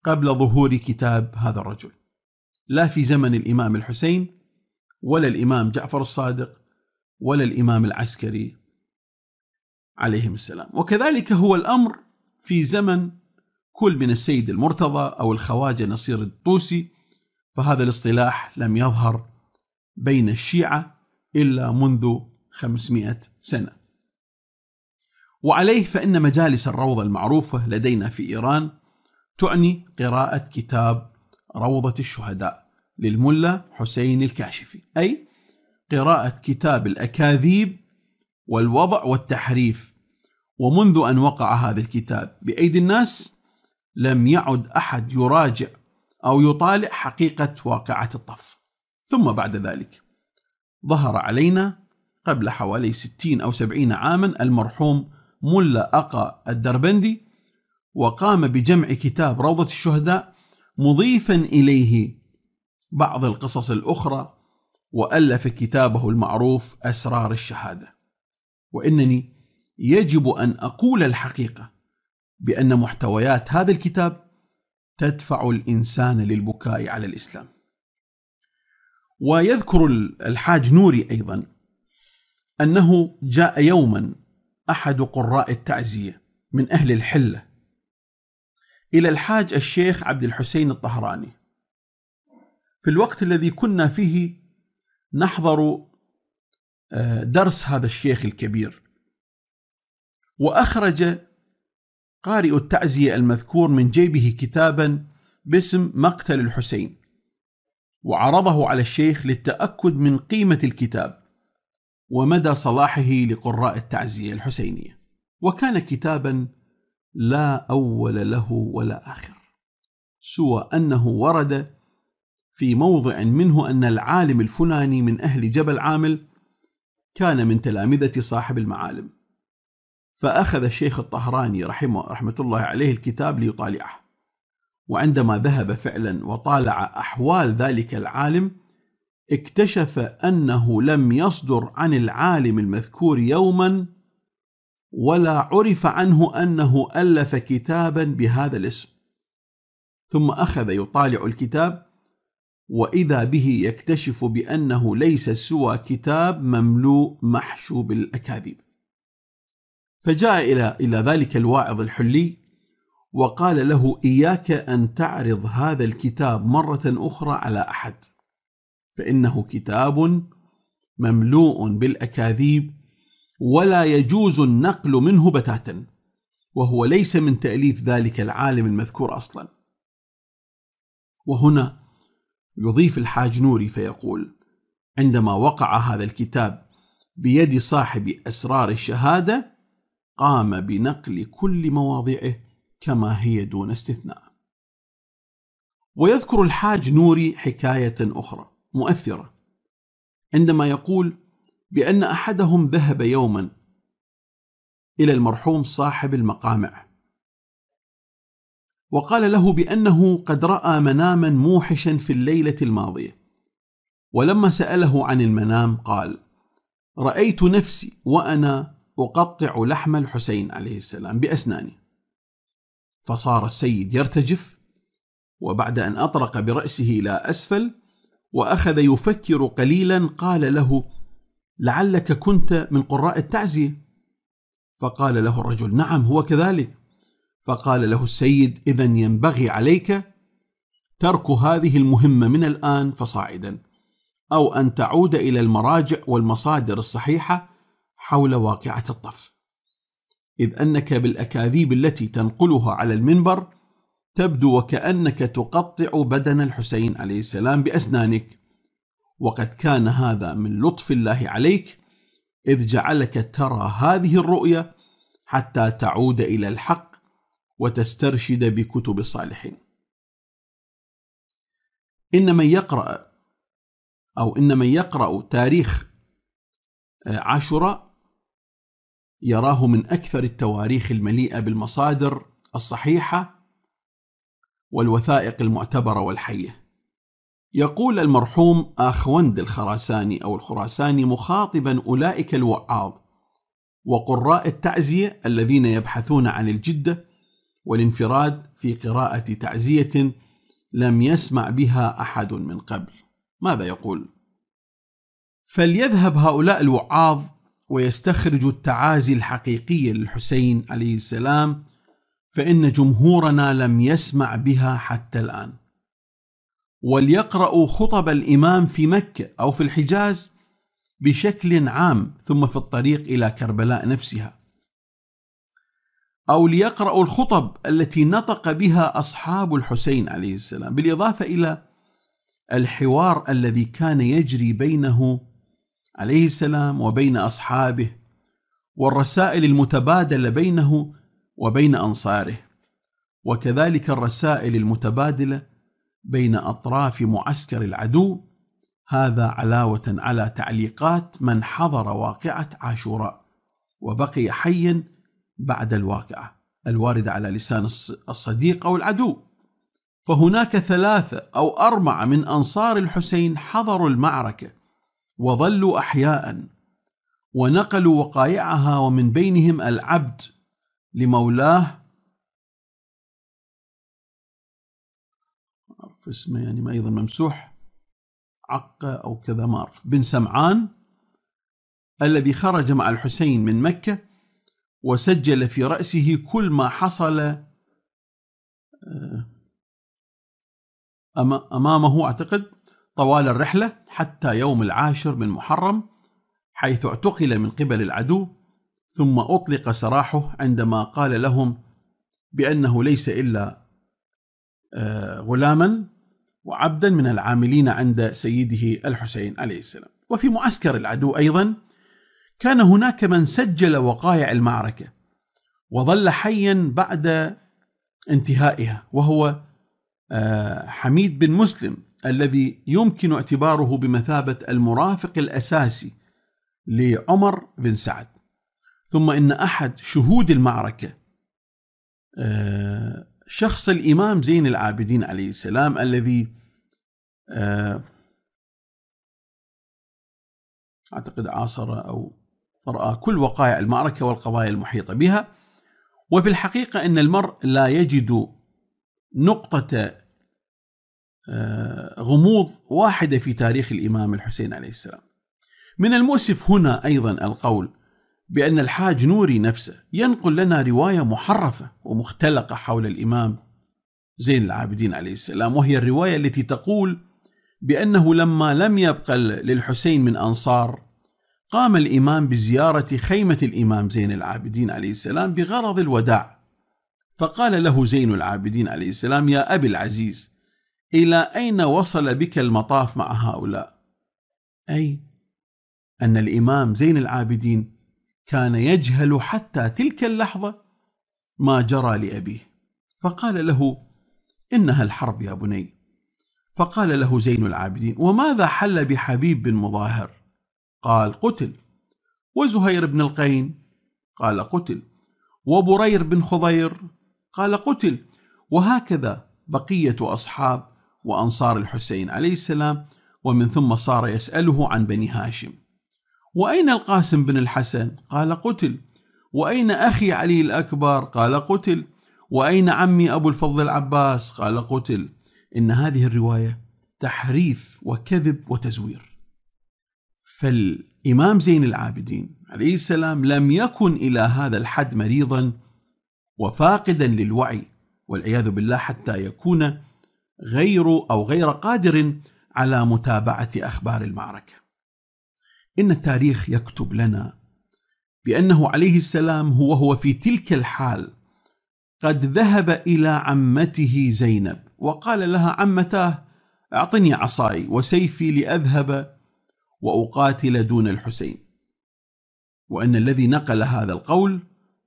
قبل ظهور كتاب هذا الرجل لا في زمن الإمام الحسين ولا الإمام جعفر الصادق ولا الإمام العسكري عليهم السلام وكذلك هو الأمر في زمن كل من السيد المرتضى أو الخواجة نصير الطوسي فهذا الاصطلاح لم يظهر بين الشيعة إلا منذ 500 سنة وعليه فإن مجالس الروضة المعروفة لدينا في إيران تعني قراءة كتاب روضة الشهداء للملا حسين الكاشفي أي قراءة كتاب الأكاذيب والوضع والتحريف ومنذ أن وقع هذا الكتاب بأيدي الناس لم يعد أحد يراجع أو يطالع حقيقة واقعة الطف ثم بعد ذلك ظهر علينا قبل حوالي 60 أو 70 عاما المرحوم ملا أقا الدربندي وقام بجمع كتاب روضة الشهداء مضيفا إليه بعض القصص الأخرى وألف كتابه المعروف أسرار الشهادة وإنني يجب أن أقول الحقيقة بأن محتويات هذا الكتاب تدفع الانسان للبكاء على الاسلام. ويذكر الحاج نوري ايضا انه جاء يوما احد قراء التعزيه من اهل الحله الى الحاج الشيخ عبد الحسين الطهراني. في الوقت الذي كنا فيه نحضر آه، درس هذا الشيخ الكبير وأخرج قارئ التعزية المذكور من جيبه كتابا باسم مقتل الحسين وعرضه على الشيخ للتأكد من قيمة الكتاب ومدى صلاحه لقراء التعزية الحسينية وكان كتابا لا أول له ولا آخر سوى أنه ورد في موضع منه أن العالم الفلاني من أهل جبل عامل كان من تلامذة صاحب المعالم فأخذ الشيخ الطهراني رحمه رحمة الله عليه الكتاب ليطالعه وعندما ذهب فعلا وطالع أحوال ذلك العالم اكتشف أنه لم يصدر عن العالم المذكور يوما ولا عرف عنه أنه ألف كتابا بهذا الاسم ثم أخذ يطالع الكتاب وإذا به يكتشف بأنه ليس سوى كتاب مملوء محشو بالأكاذيب فجاء إلى إلى ذلك الواعظ الحلي وقال له إياك أن تعرض هذا الكتاب مرة أخرى على أحد فإنه كتاب مملوء بالأكاذيب ولا يجوز النقل منه بتاتا وهو ليس من تأليف ذلك العالم المذكور أصلا وهنا يضيف الحاج نوري فيقول عندما وقع هذا الكتاب بيد صاحب أسرار الشهادة قام بنقل كل مواضيعه كما هي دون استثناء. ويذكر الحاج نوري حكاية أخرى مؤثرة عندما يقول بأن أحدهم ذهب يوما إلى المرحوم صاحب المقامع وقال له بأنه قد رأى مناما موحشا في الليلة الماضية ولما سأله عن المنام قال: رأيت نفسي وأنا أقطع لحم الحسين عليه السلام بأسناني فصار السيد يرتجف وبعد أن أطرق برأسه إلى أسفل وأخذ يفكر قليلا قال له لعلك كنت من قراء التعزية فقال له الرجل نعم هو كذلك فقال له السيد إذا ينبغي عليك ترك هذه المهمة من الآن فصاعدا أو أن تعود إلى المراجع والمصادر الصحيحة حول واقعة الطف إذ أنك بالأكاذيب التي تنقلها على المنبر تبدو وكأنك تقطع بدن الحسين عليه السلام بأسنانك وقد كان هذا من لطف الله عليك إذ جعلك ترى هذه الرؤية حتى تعود إلى الحق وتسترشد بكتب الصالحين إن من يقرأ أو إن من يقرأ تاريخ آه، عاشوراء يراه من أكثر التواريخ المليئة بالمصادر الصحيحة والوثائق المعتبرة والحية يقول المرحوم آخوند الخراساني أو الخراساني مخاطبا أولئك الوعاظ وقراء التعزية الذين يبحثون عن الجدة والانفراد في قراءة تعزية لم يسمع بها أحد من قبل ماذا يقول؟ فليذهب هؤلاء الوعاظ ويستخرج التعازي الحقيقية للحسين عليه السلام فإن جمهورنا لم يسمع بها حتى الآن وليقرأوا خطب الإمام في مكة أو في الحجاز بشكل عام ثم في الطريق إلى كربلاء نفسها أو ليقرأوا الخطب التي نطق بها أصحاب الحسين عليه السلام بالإضافة إلى الحوار الذي كان يجري بينه عليه السلام وبين اصحابه والرسائل المتبادله بينه وبين انصاره وكذلك الرسائل المتبادله بين اطراف معسكر العدو هذا علاوه على تعليقات من حضر واقعه عاشوراء وبقي حيا بعد الواقعه الوارده على لسان الصديق او العدو فهناك ثلاثه او اربعه من انصار الحسين حضروا المعركه وظلوا أحياء ونقلوا وقائعها ومن بينهم العبد لمولاه أعرف اسمه يعني أيضا ممسوح عقة أو كذا ما أعرف بن سمعان الذي خرج مع الحسين من مكة وسجل في رأسه كل ما حصل آه، أمامه أعتقد طوال الرحلة حتى يوم العاشر من محرم حيث اعتقل من قبل العدو ثم أطلق سراحه عندما قال لهم بأنه ليس إلا آه، غلاما وعبدا من العاملين عند سيده الحسين عليه السلام وفي معسكر العدو أيضا كان هناك من سجل وقائع المعركة وظل حيا بعد انتهائها وهو آه، حميد بن مسلم الذي يمكن اعتباره بمثابة المرافق الأساسي لعمر بن سعد ثم إن أحد شهود المعركة آه، شخص الإمام زين العابدين عليه السلام الذي آه، أعتقد عاصر أو رأى كل وقائع المعركة والقضايا المحيطة بها وفي الحقيقة أن المرء لا يجد نقطة آه، غموض واحدة في تاريخ الإمام الحسين عليه السلام من المؤسف هنا أيضا القول بأن الحاج نوري نفسه ينقل لنا رواية محرفة ومختلقة حول الإمام زين العابدين عليه السلام وهي الرواية التي تقول بأنه لما لم يبقى للحسين من أنصار قام الإمام بزيارة خيمة الإمام زين العابدين عليه السلام بغرض الوداع فقال له زين العابدين عليه السلام يا أبي العزيز الى اين وصل بك المطاف مع هؤلاء اي ان الامام زين العابدين كان يجهل حتى تلك اللحظه ما جرى لابيه فقال له انها الحرب يا بني فقال له زين العابدين وماذا حل بحبيب بن مظاهر قال قتل وزهير بن القين قال قتل وبرير بن خضير قال قتل وهكذا بقيه اصحاب وأنصار الحسين عليه السلام ومن ثم صار يسأله عن بني هاشم وأين القاسم بن الحسن؟ قال قتل وأين أخي علي الأكبر؟ قال قتل وأين عمي أبو الفضل العباس؟ قال قتل إن هذه الرواية تحريف وكذب وتزوير فالإمام زين العابدين عليه السلام لم يكن إلى هذا الحد مريضا وفاقدا للوعي والعياذ بالله حتى يكون غير أو غير قادر على متابعة أخبار المعركة. إن التاريخ يكتب لنا بأنه عليه السلام هو هو في تلك الحال قد ذهب إلى عمته زينب وقال لها عمتاه أعطني عصاي وسيفي لأذهب وأقاتل دون الحسين. وأن الذي نقل هذا القول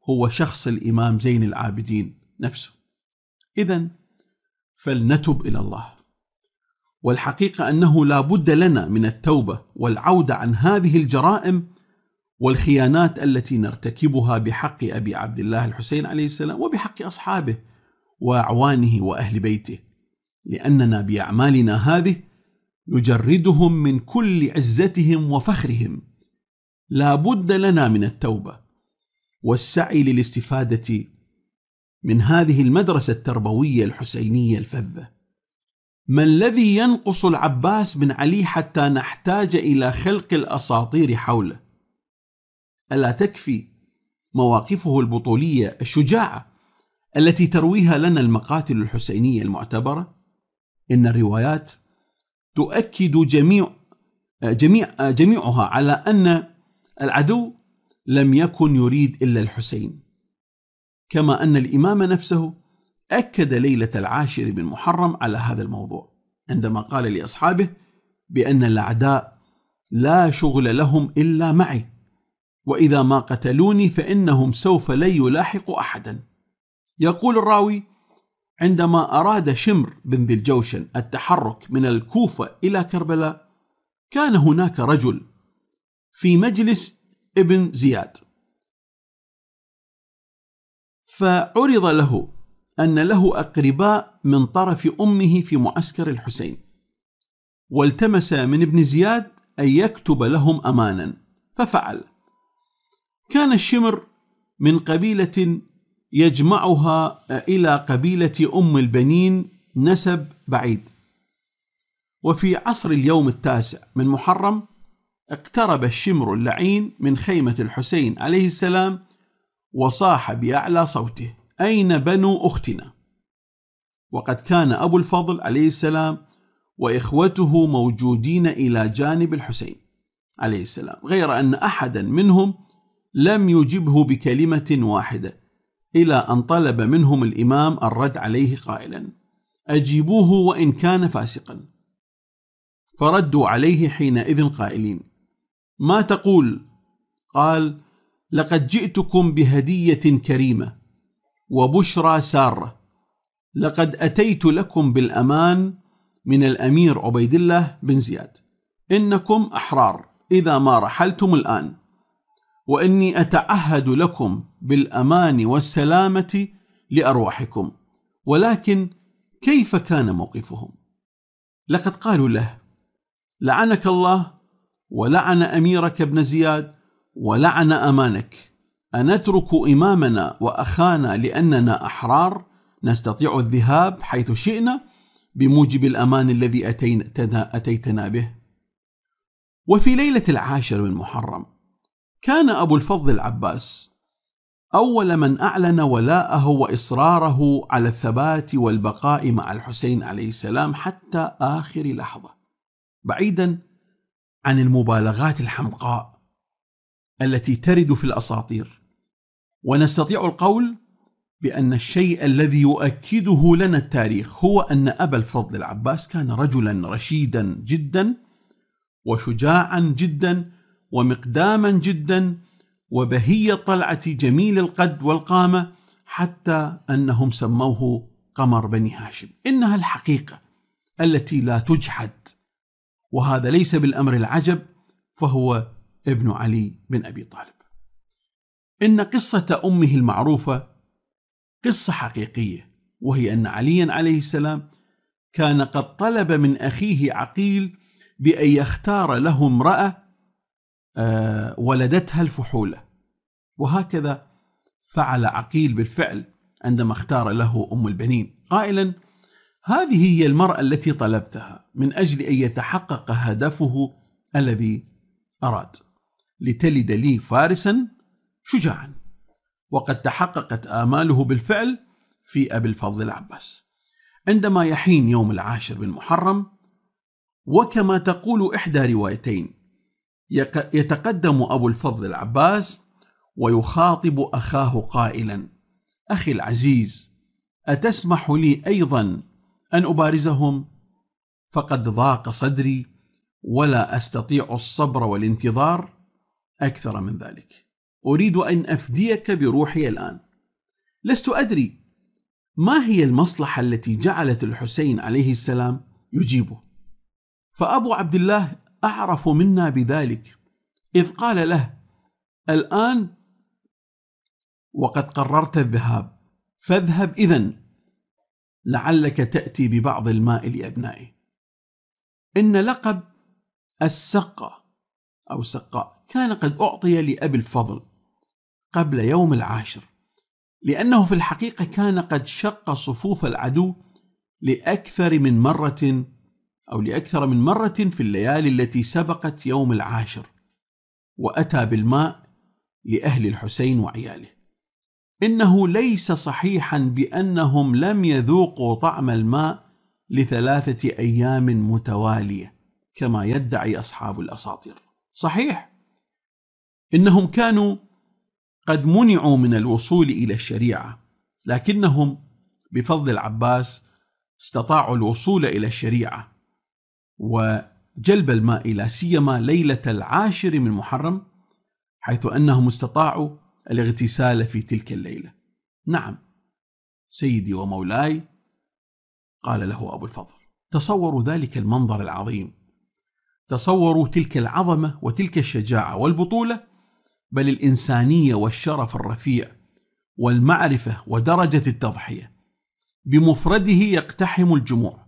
هو شخص الإمام زين العابدين نفسه. إذا فلنتب الى الله والحقيقه انه لا بد لنا من التوبه والعوده عن هذه الجرائم والخيانات التي نرتكبها بحق ابي عبد الله الحسين عليه السلام وبحق اصحابه واعوانه واهل بيته لاننا باعمالنا هذه نجردهم من كل عزتهم وفخرهم لا بد لنا من التوبه والسعي للاستفاده من هذه المدرسة التربوية الحسينية الفذة ما الذي ينقص العباس بن علي حتى نحتاج إلى خلق الأساطير حوله ألا تكفي مواقفه البطولية الشجاعة التي ترويها لنا المقاتل الحسينية المعتبرة إن الروايات تؤكد جميع جميع جميعها على أن العدو لم يكن يريد إلا الحسين كما أن الإمام نفسه أكد ليلة العاشر من محرم على هذا الموضوع عندما قال لأصحابه بأن الأعداء لا شغل لهم إلا معي وإذا ما قتلوني فإنهم سوف لن يلاحقوا أحدا يقول الراوي عندما أراد شمر بن ذي الجوشن التحرك من الكوفة إلى كربلاء كان هناك رجل في مجلس ابن زياد فعرض له أن له أقرباء من طرف أمه في معسكر الحسين والتمس من ابن زياد أن يكتب لهم أمانا ففعل كان الشمر من قبيلة يجمعها إلى قبيلة أم البنين نسب بعيد وفي عصر اليوم التاسع من محرم اقترب الشمر اللعين من خيمة الحسين عليه السلام وصاح بأعلى صوته أين بنو أختنا وقد كان أبو الفضل عليه السلام وإخوته موجودين إلى جانب الحسين عليه السلام غير أن أحدا منهم لم يجبه بكلمة واحدة إلى أن طلب منهم الإمام الرد عليه قائلا أجيبوه وإن كان فاسقا فردوا عليه حينئذ قائلين ما تقول قال لقد جئتكم بهدية كريمة وبشرى سارة لقد أتيت لكم بالأمان من الأمير عبيد الله بن زياد إنكم أحرار إذا ما رحلتم الآن وإني أتعهد لكم بالأمان والسلامة لأرواحكم ولكن كيف كان موقفهم؟ لقد قالوا له لعنك الله ولعن أميرك ابن زياد ولعن أمانك أنترك إمامنا وأخانا لأننا أحرار نستطيع الذهاب حيث شئنا بموجب الأمان الذي أتينا أتيتنا به وفي ليلة العاشر من محرم كان أبو الفضل العباس أول من أعلن ولاءه وإصراره على الثبات والبقاء مع الحسين عليه السلام حتى آخر لحظة بعيدا عن المبالغات الحمقاء التي ترد في الاساطير ونستطيع القول بان الشيء الذي يؤكده لنا التاريخ هو ان ابا الفضل العباس كان رجلا رشيدا جدا وشجاعا جدا ومقداما جدا وبهي الطلعه جميل القد والقامه حتى انهم سموه قمر بني هاشم انها الحقيقه التي لا تجحد وهذا ليس بالامر العجب فهو ابن علي بن أبي طالب إن قصة أمه المعروفة قصة حقيقية وهي أن عليا عليه السلام كان قد طلب من أخيه عقيل بأن يختار له امرأة آه، ولدتها الفحولة وهكذا فعل عقيل بالفعل عندما اختار له أم البنين قائلا هذه هي المرأة التي طلبتها من أجل أن يتحقق هدفه الذي أراد لتلد لي فارسا شجاعا وقد تحققت آماله بالفعل في أبي الفضل العباس عندما يحين يوم العاشر من محرم وكما تقول إحدى روايتين يتقدم أبو الفضل العباس ويخاطب أخاه قائلا أخي العزيز أتسمح لي أيضا أن أبارزهم فقد ضاق صدري ولا أستطيع الصبر والانتظار أكثر من ذلك أريد أن أفديك بروحي الآن لست أدري ما هي المصلحة التي جعلت الحسين عليه السلام يجيبه فأبو عبد الله أعرف منا بذلك إذ قال له الآن وقد قررت الذهاب فاذهب إذا لعلك تأتي ببعض الماء لأبنائي إن لقب السقة أو سقاء كان قد أعطي لأبي الفضل قبل يوم العاشر لأنه في الحقيقة كان قد شق صفوف العدو لأكثر من مرة أو لأكثر من مرة في الليالي التي سبقت يوم العاشر وأتى بالماء لأهل الحسين وعياله إنه ليس صحيحا بأنهم لم يذوقوا طعم الماء لثلاثة أيام متوالية كما يدعي أصحاب الأساطير صحيح انهم كانوا قد منعوا من الوصول الى الشريعه لكنهم بفضل العباس استطاعوا الوصول الى الشريعه وجلب الماء لا سيما ليله العاشر من محرم حيث انهم استطاعوا الاغتسال في تلك الليله نعم سيدي ومولاي قال له ابو الفضل تصوروا ذلك المنظر العظيم تصوروا تلك العظمه وتلك الشجاعه والبطوله بل الانسانيه والشرف الرفيع والمعرفه ودرجه التضحيه بمفرده يقتحم الجموع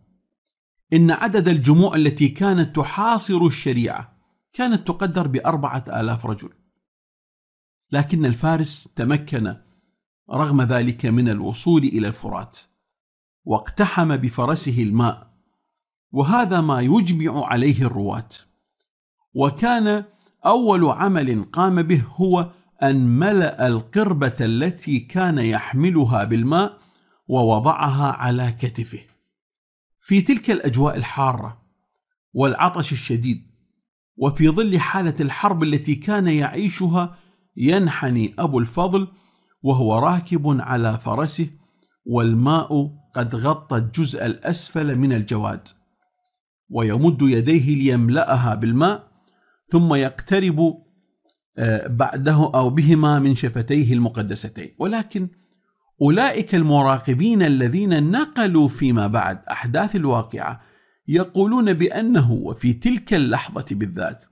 ان عدد الجموع التي كانت تحاصر الشريعه كانت تقدر باربعه الاف رجل لكن الفارس تمكن رغم ذلك من الوصول الى الفرات واقتحم بفرسه الماء وهذا ما يجمع عليه الرواه وكان أول عمل قام به هو أن ملأ القربة التي كان يحملها بالماء ووضعها على كتفه. في تلك الأجواء الحارة والعطش الشديد وفي ظل حالة الحرب التي كان يعيشها ينحني أبو الفضل وهو راكب على فرسه والماء قد غطى الجزء الأسفل من الجواد ويمد يديه ليملأها بالماء ثم يقترب آه، بعده او بهما من شفتيه المقدستين ولكن اولئك المراقبين الذين نقلوا فيما بعد احداث الواقعه يقولون بانه وفي تلك اللحظه بالذات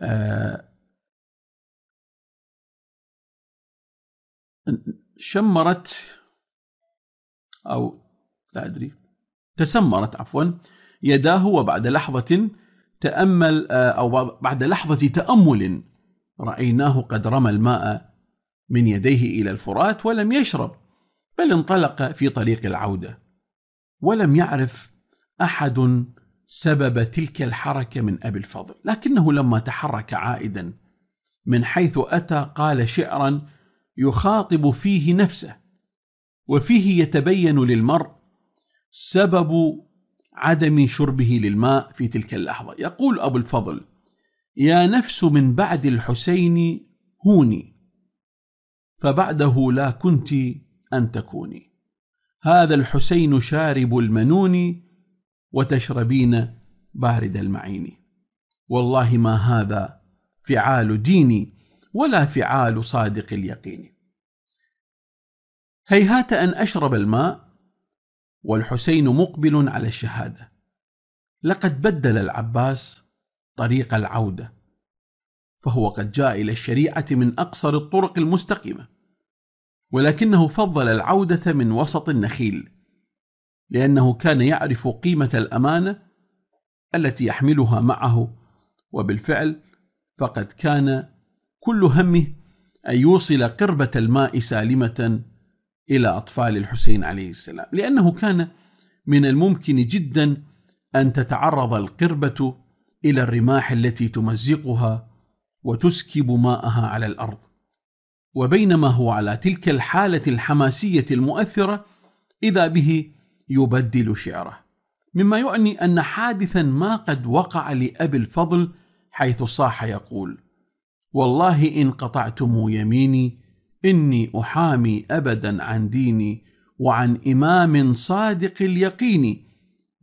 آه، شمرت او لا ادري تسمرت عفوا يداه وبعد لحظه تأمل آه، أو بعد لحظة تأمل رأيناه قد رمى الماء من يديه إلى الفرات ولم يشرب بل انطلق في طريق العودة ولم يعرف أحد سبب تلك الحركة من أبي الفضل لكنه لما تحرك عائدا من حيث أتى قال شعرا يخاطب فيه نفسه وفيه يتبين للمرء سبب عدم شربه للماء في تلك اللحظة يقول أبو الفضل يا نفس من بعد الحسين هوني فبعده لا كنت أن تكوني هذا الحسين شارب المنون وتشربين بارد المعين والله ما هذا فعال ديني ولا فعال صادق اليقين هيهات أن أشرب الماء والحسين مقبل على الشهادة لقد بدل العباس طريق العودة فهو قد جاء إلى الشريعة من أقصر الطرق المستقيمة ولكنه فضل العودة من وسط النخيل لأنه كان يعرف قيمة الأمانة التي يحملها معه وبالفعل فقد كان كل همه أن يوصل قربة الماء سالمة إلى أطفال الحسين عليه السلام لأنه كان من الممكن جدا أن تتعرض القربة إلى الرماح التي تمزقها وتسكب ماءها على الأرض وبينما هو على تلك الحالة الحماسية المؤثرة إذا به يبدل شعره مما يعني أن حادثا ما قد وقع لأبي الفضل حيث صاح يقول والله إن قطعتم يميني إني أحامي أبدا عن ديني وعن إمام صادق اليقين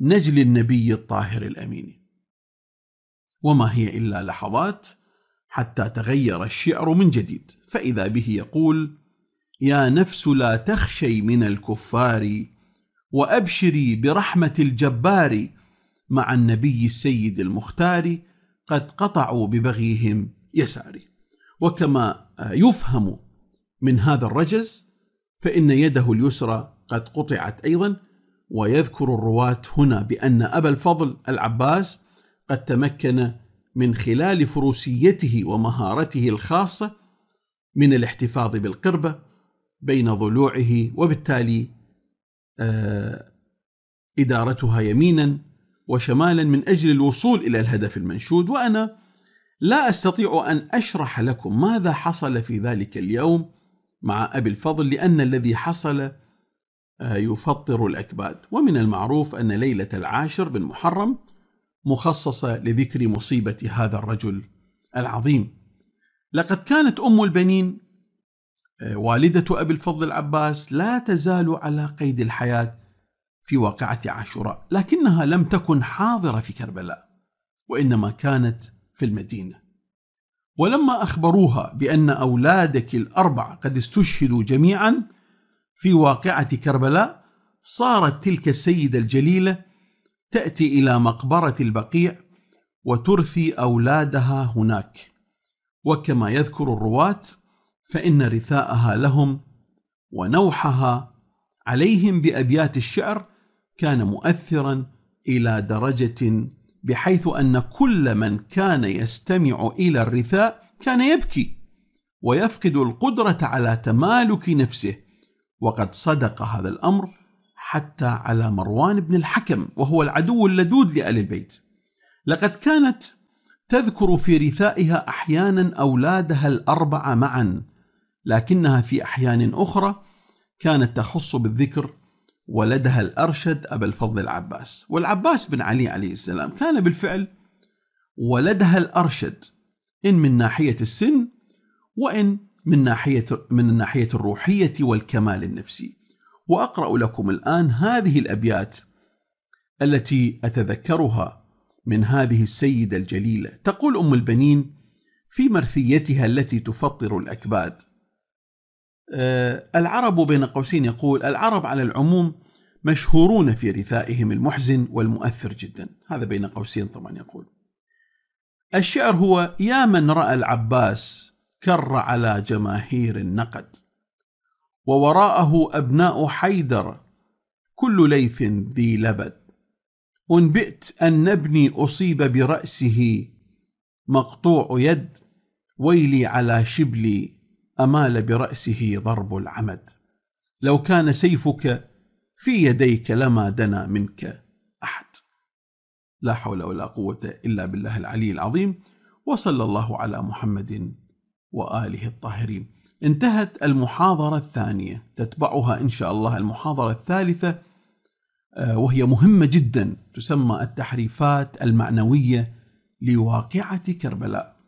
نجل النبي الطاهر الأمين وما هي إلا لحظات حتى تغير الشعر من جديد فإذا به يقول يا نفس لا تخشي من الكفار وأبشري برحمة الجبار مع النبي السيد المختار قد قطعوا ببغيهم يساري وكما يفهم من هذا الرجز فإن يده اليسرى قد قطعت أيضا ويذكر الرواة هنا بأن أبا الفضل العباس قد تمكن من خلال فروسيته ومهارته الخاصة من الاحتفاظ بالقربة بين ضلوعه وبالتالي آه، إدارتها يمينا وشمالا من أجل الوصول إلى الهدف المنشود وأنا لا أستطيع أن أشرح لكم ماذا حصل في ذلك اليوم مع أبي الفضل لأن الذي حصل آه، يفطر الأكباد ومن المعروف أن ليلة العاشر من محرم مخصصة لذكر مصيبة هذا الرجل العظيم لقد كانت أم البنين آه، والدة أبي الفضل العباس لا تزال على قيد الحياة في واقعة عاشوراء لكنها لم تكن حاضرة في كربلاء وإنما كانت في المدينة ولما أخبروها بأن أولادك الأربعة قد استشهدوا جميعا في واقعة كربلاء صارت تلك السيدة الجليلة تأتي إلى مقبرة البقيع وترثي أولادها هناك وكما يذكر الرواة فإن رثاءها لهم ونوحها عليهم بأبيات الشعر كان مؤثرا إلى درجة بحيث أن كل من كان يستمع إلى الرثاء كان يبكي ويفقد القدرة على تمالك نفسه وقد صدق هذا الأمر حتى على مروان بن الحكم وهو العدو اللدود لآل البيت لقد كانت تذكر في رثائها أحيانا أولادها الأربعة معا لكنها في أحيان أخرى كانت تخص بالذكر ولدها الأرشد أبا الفضل العباس والعباس بن علي عليه السلام كان بالفعل ولدها الأرشد إن من ناحية السن وإن من ناحية من الناحية الروحية والكمال النفسي وأقرأ لكم الآن هذه الأبيات التي أتذكرها من هذه السيدة الجليلة تقول أم البنين في مرثيتها التي تفطر الأكباد آه، العرب بين قوسين يقول العرب على العموم مشهورون في رثائهم المحزن والمؤثر جدا هذا بين قوسين طبعا يقول الشعر هو يا من رأى العباس كر على جماهير النقد ووراءه أبناء حيدر كل ليث ذي لبد أنبئت أن ابني أصيب برأسه مقطوع يد ويلي على شبلي امال براسه ضرب العمد لو كان سيفك في يديك لما دنا منك احد لا حول ولا قوه الا بالله العلي العظيم وصلى الله على محمد واله الطاهرين انتهت المحاضره الثانيه تتبعها ان شاء الله المحاضره الثالثه آه، وهي مهمه جدا تسمى التحريفات المعنويه لواقعه كربلاء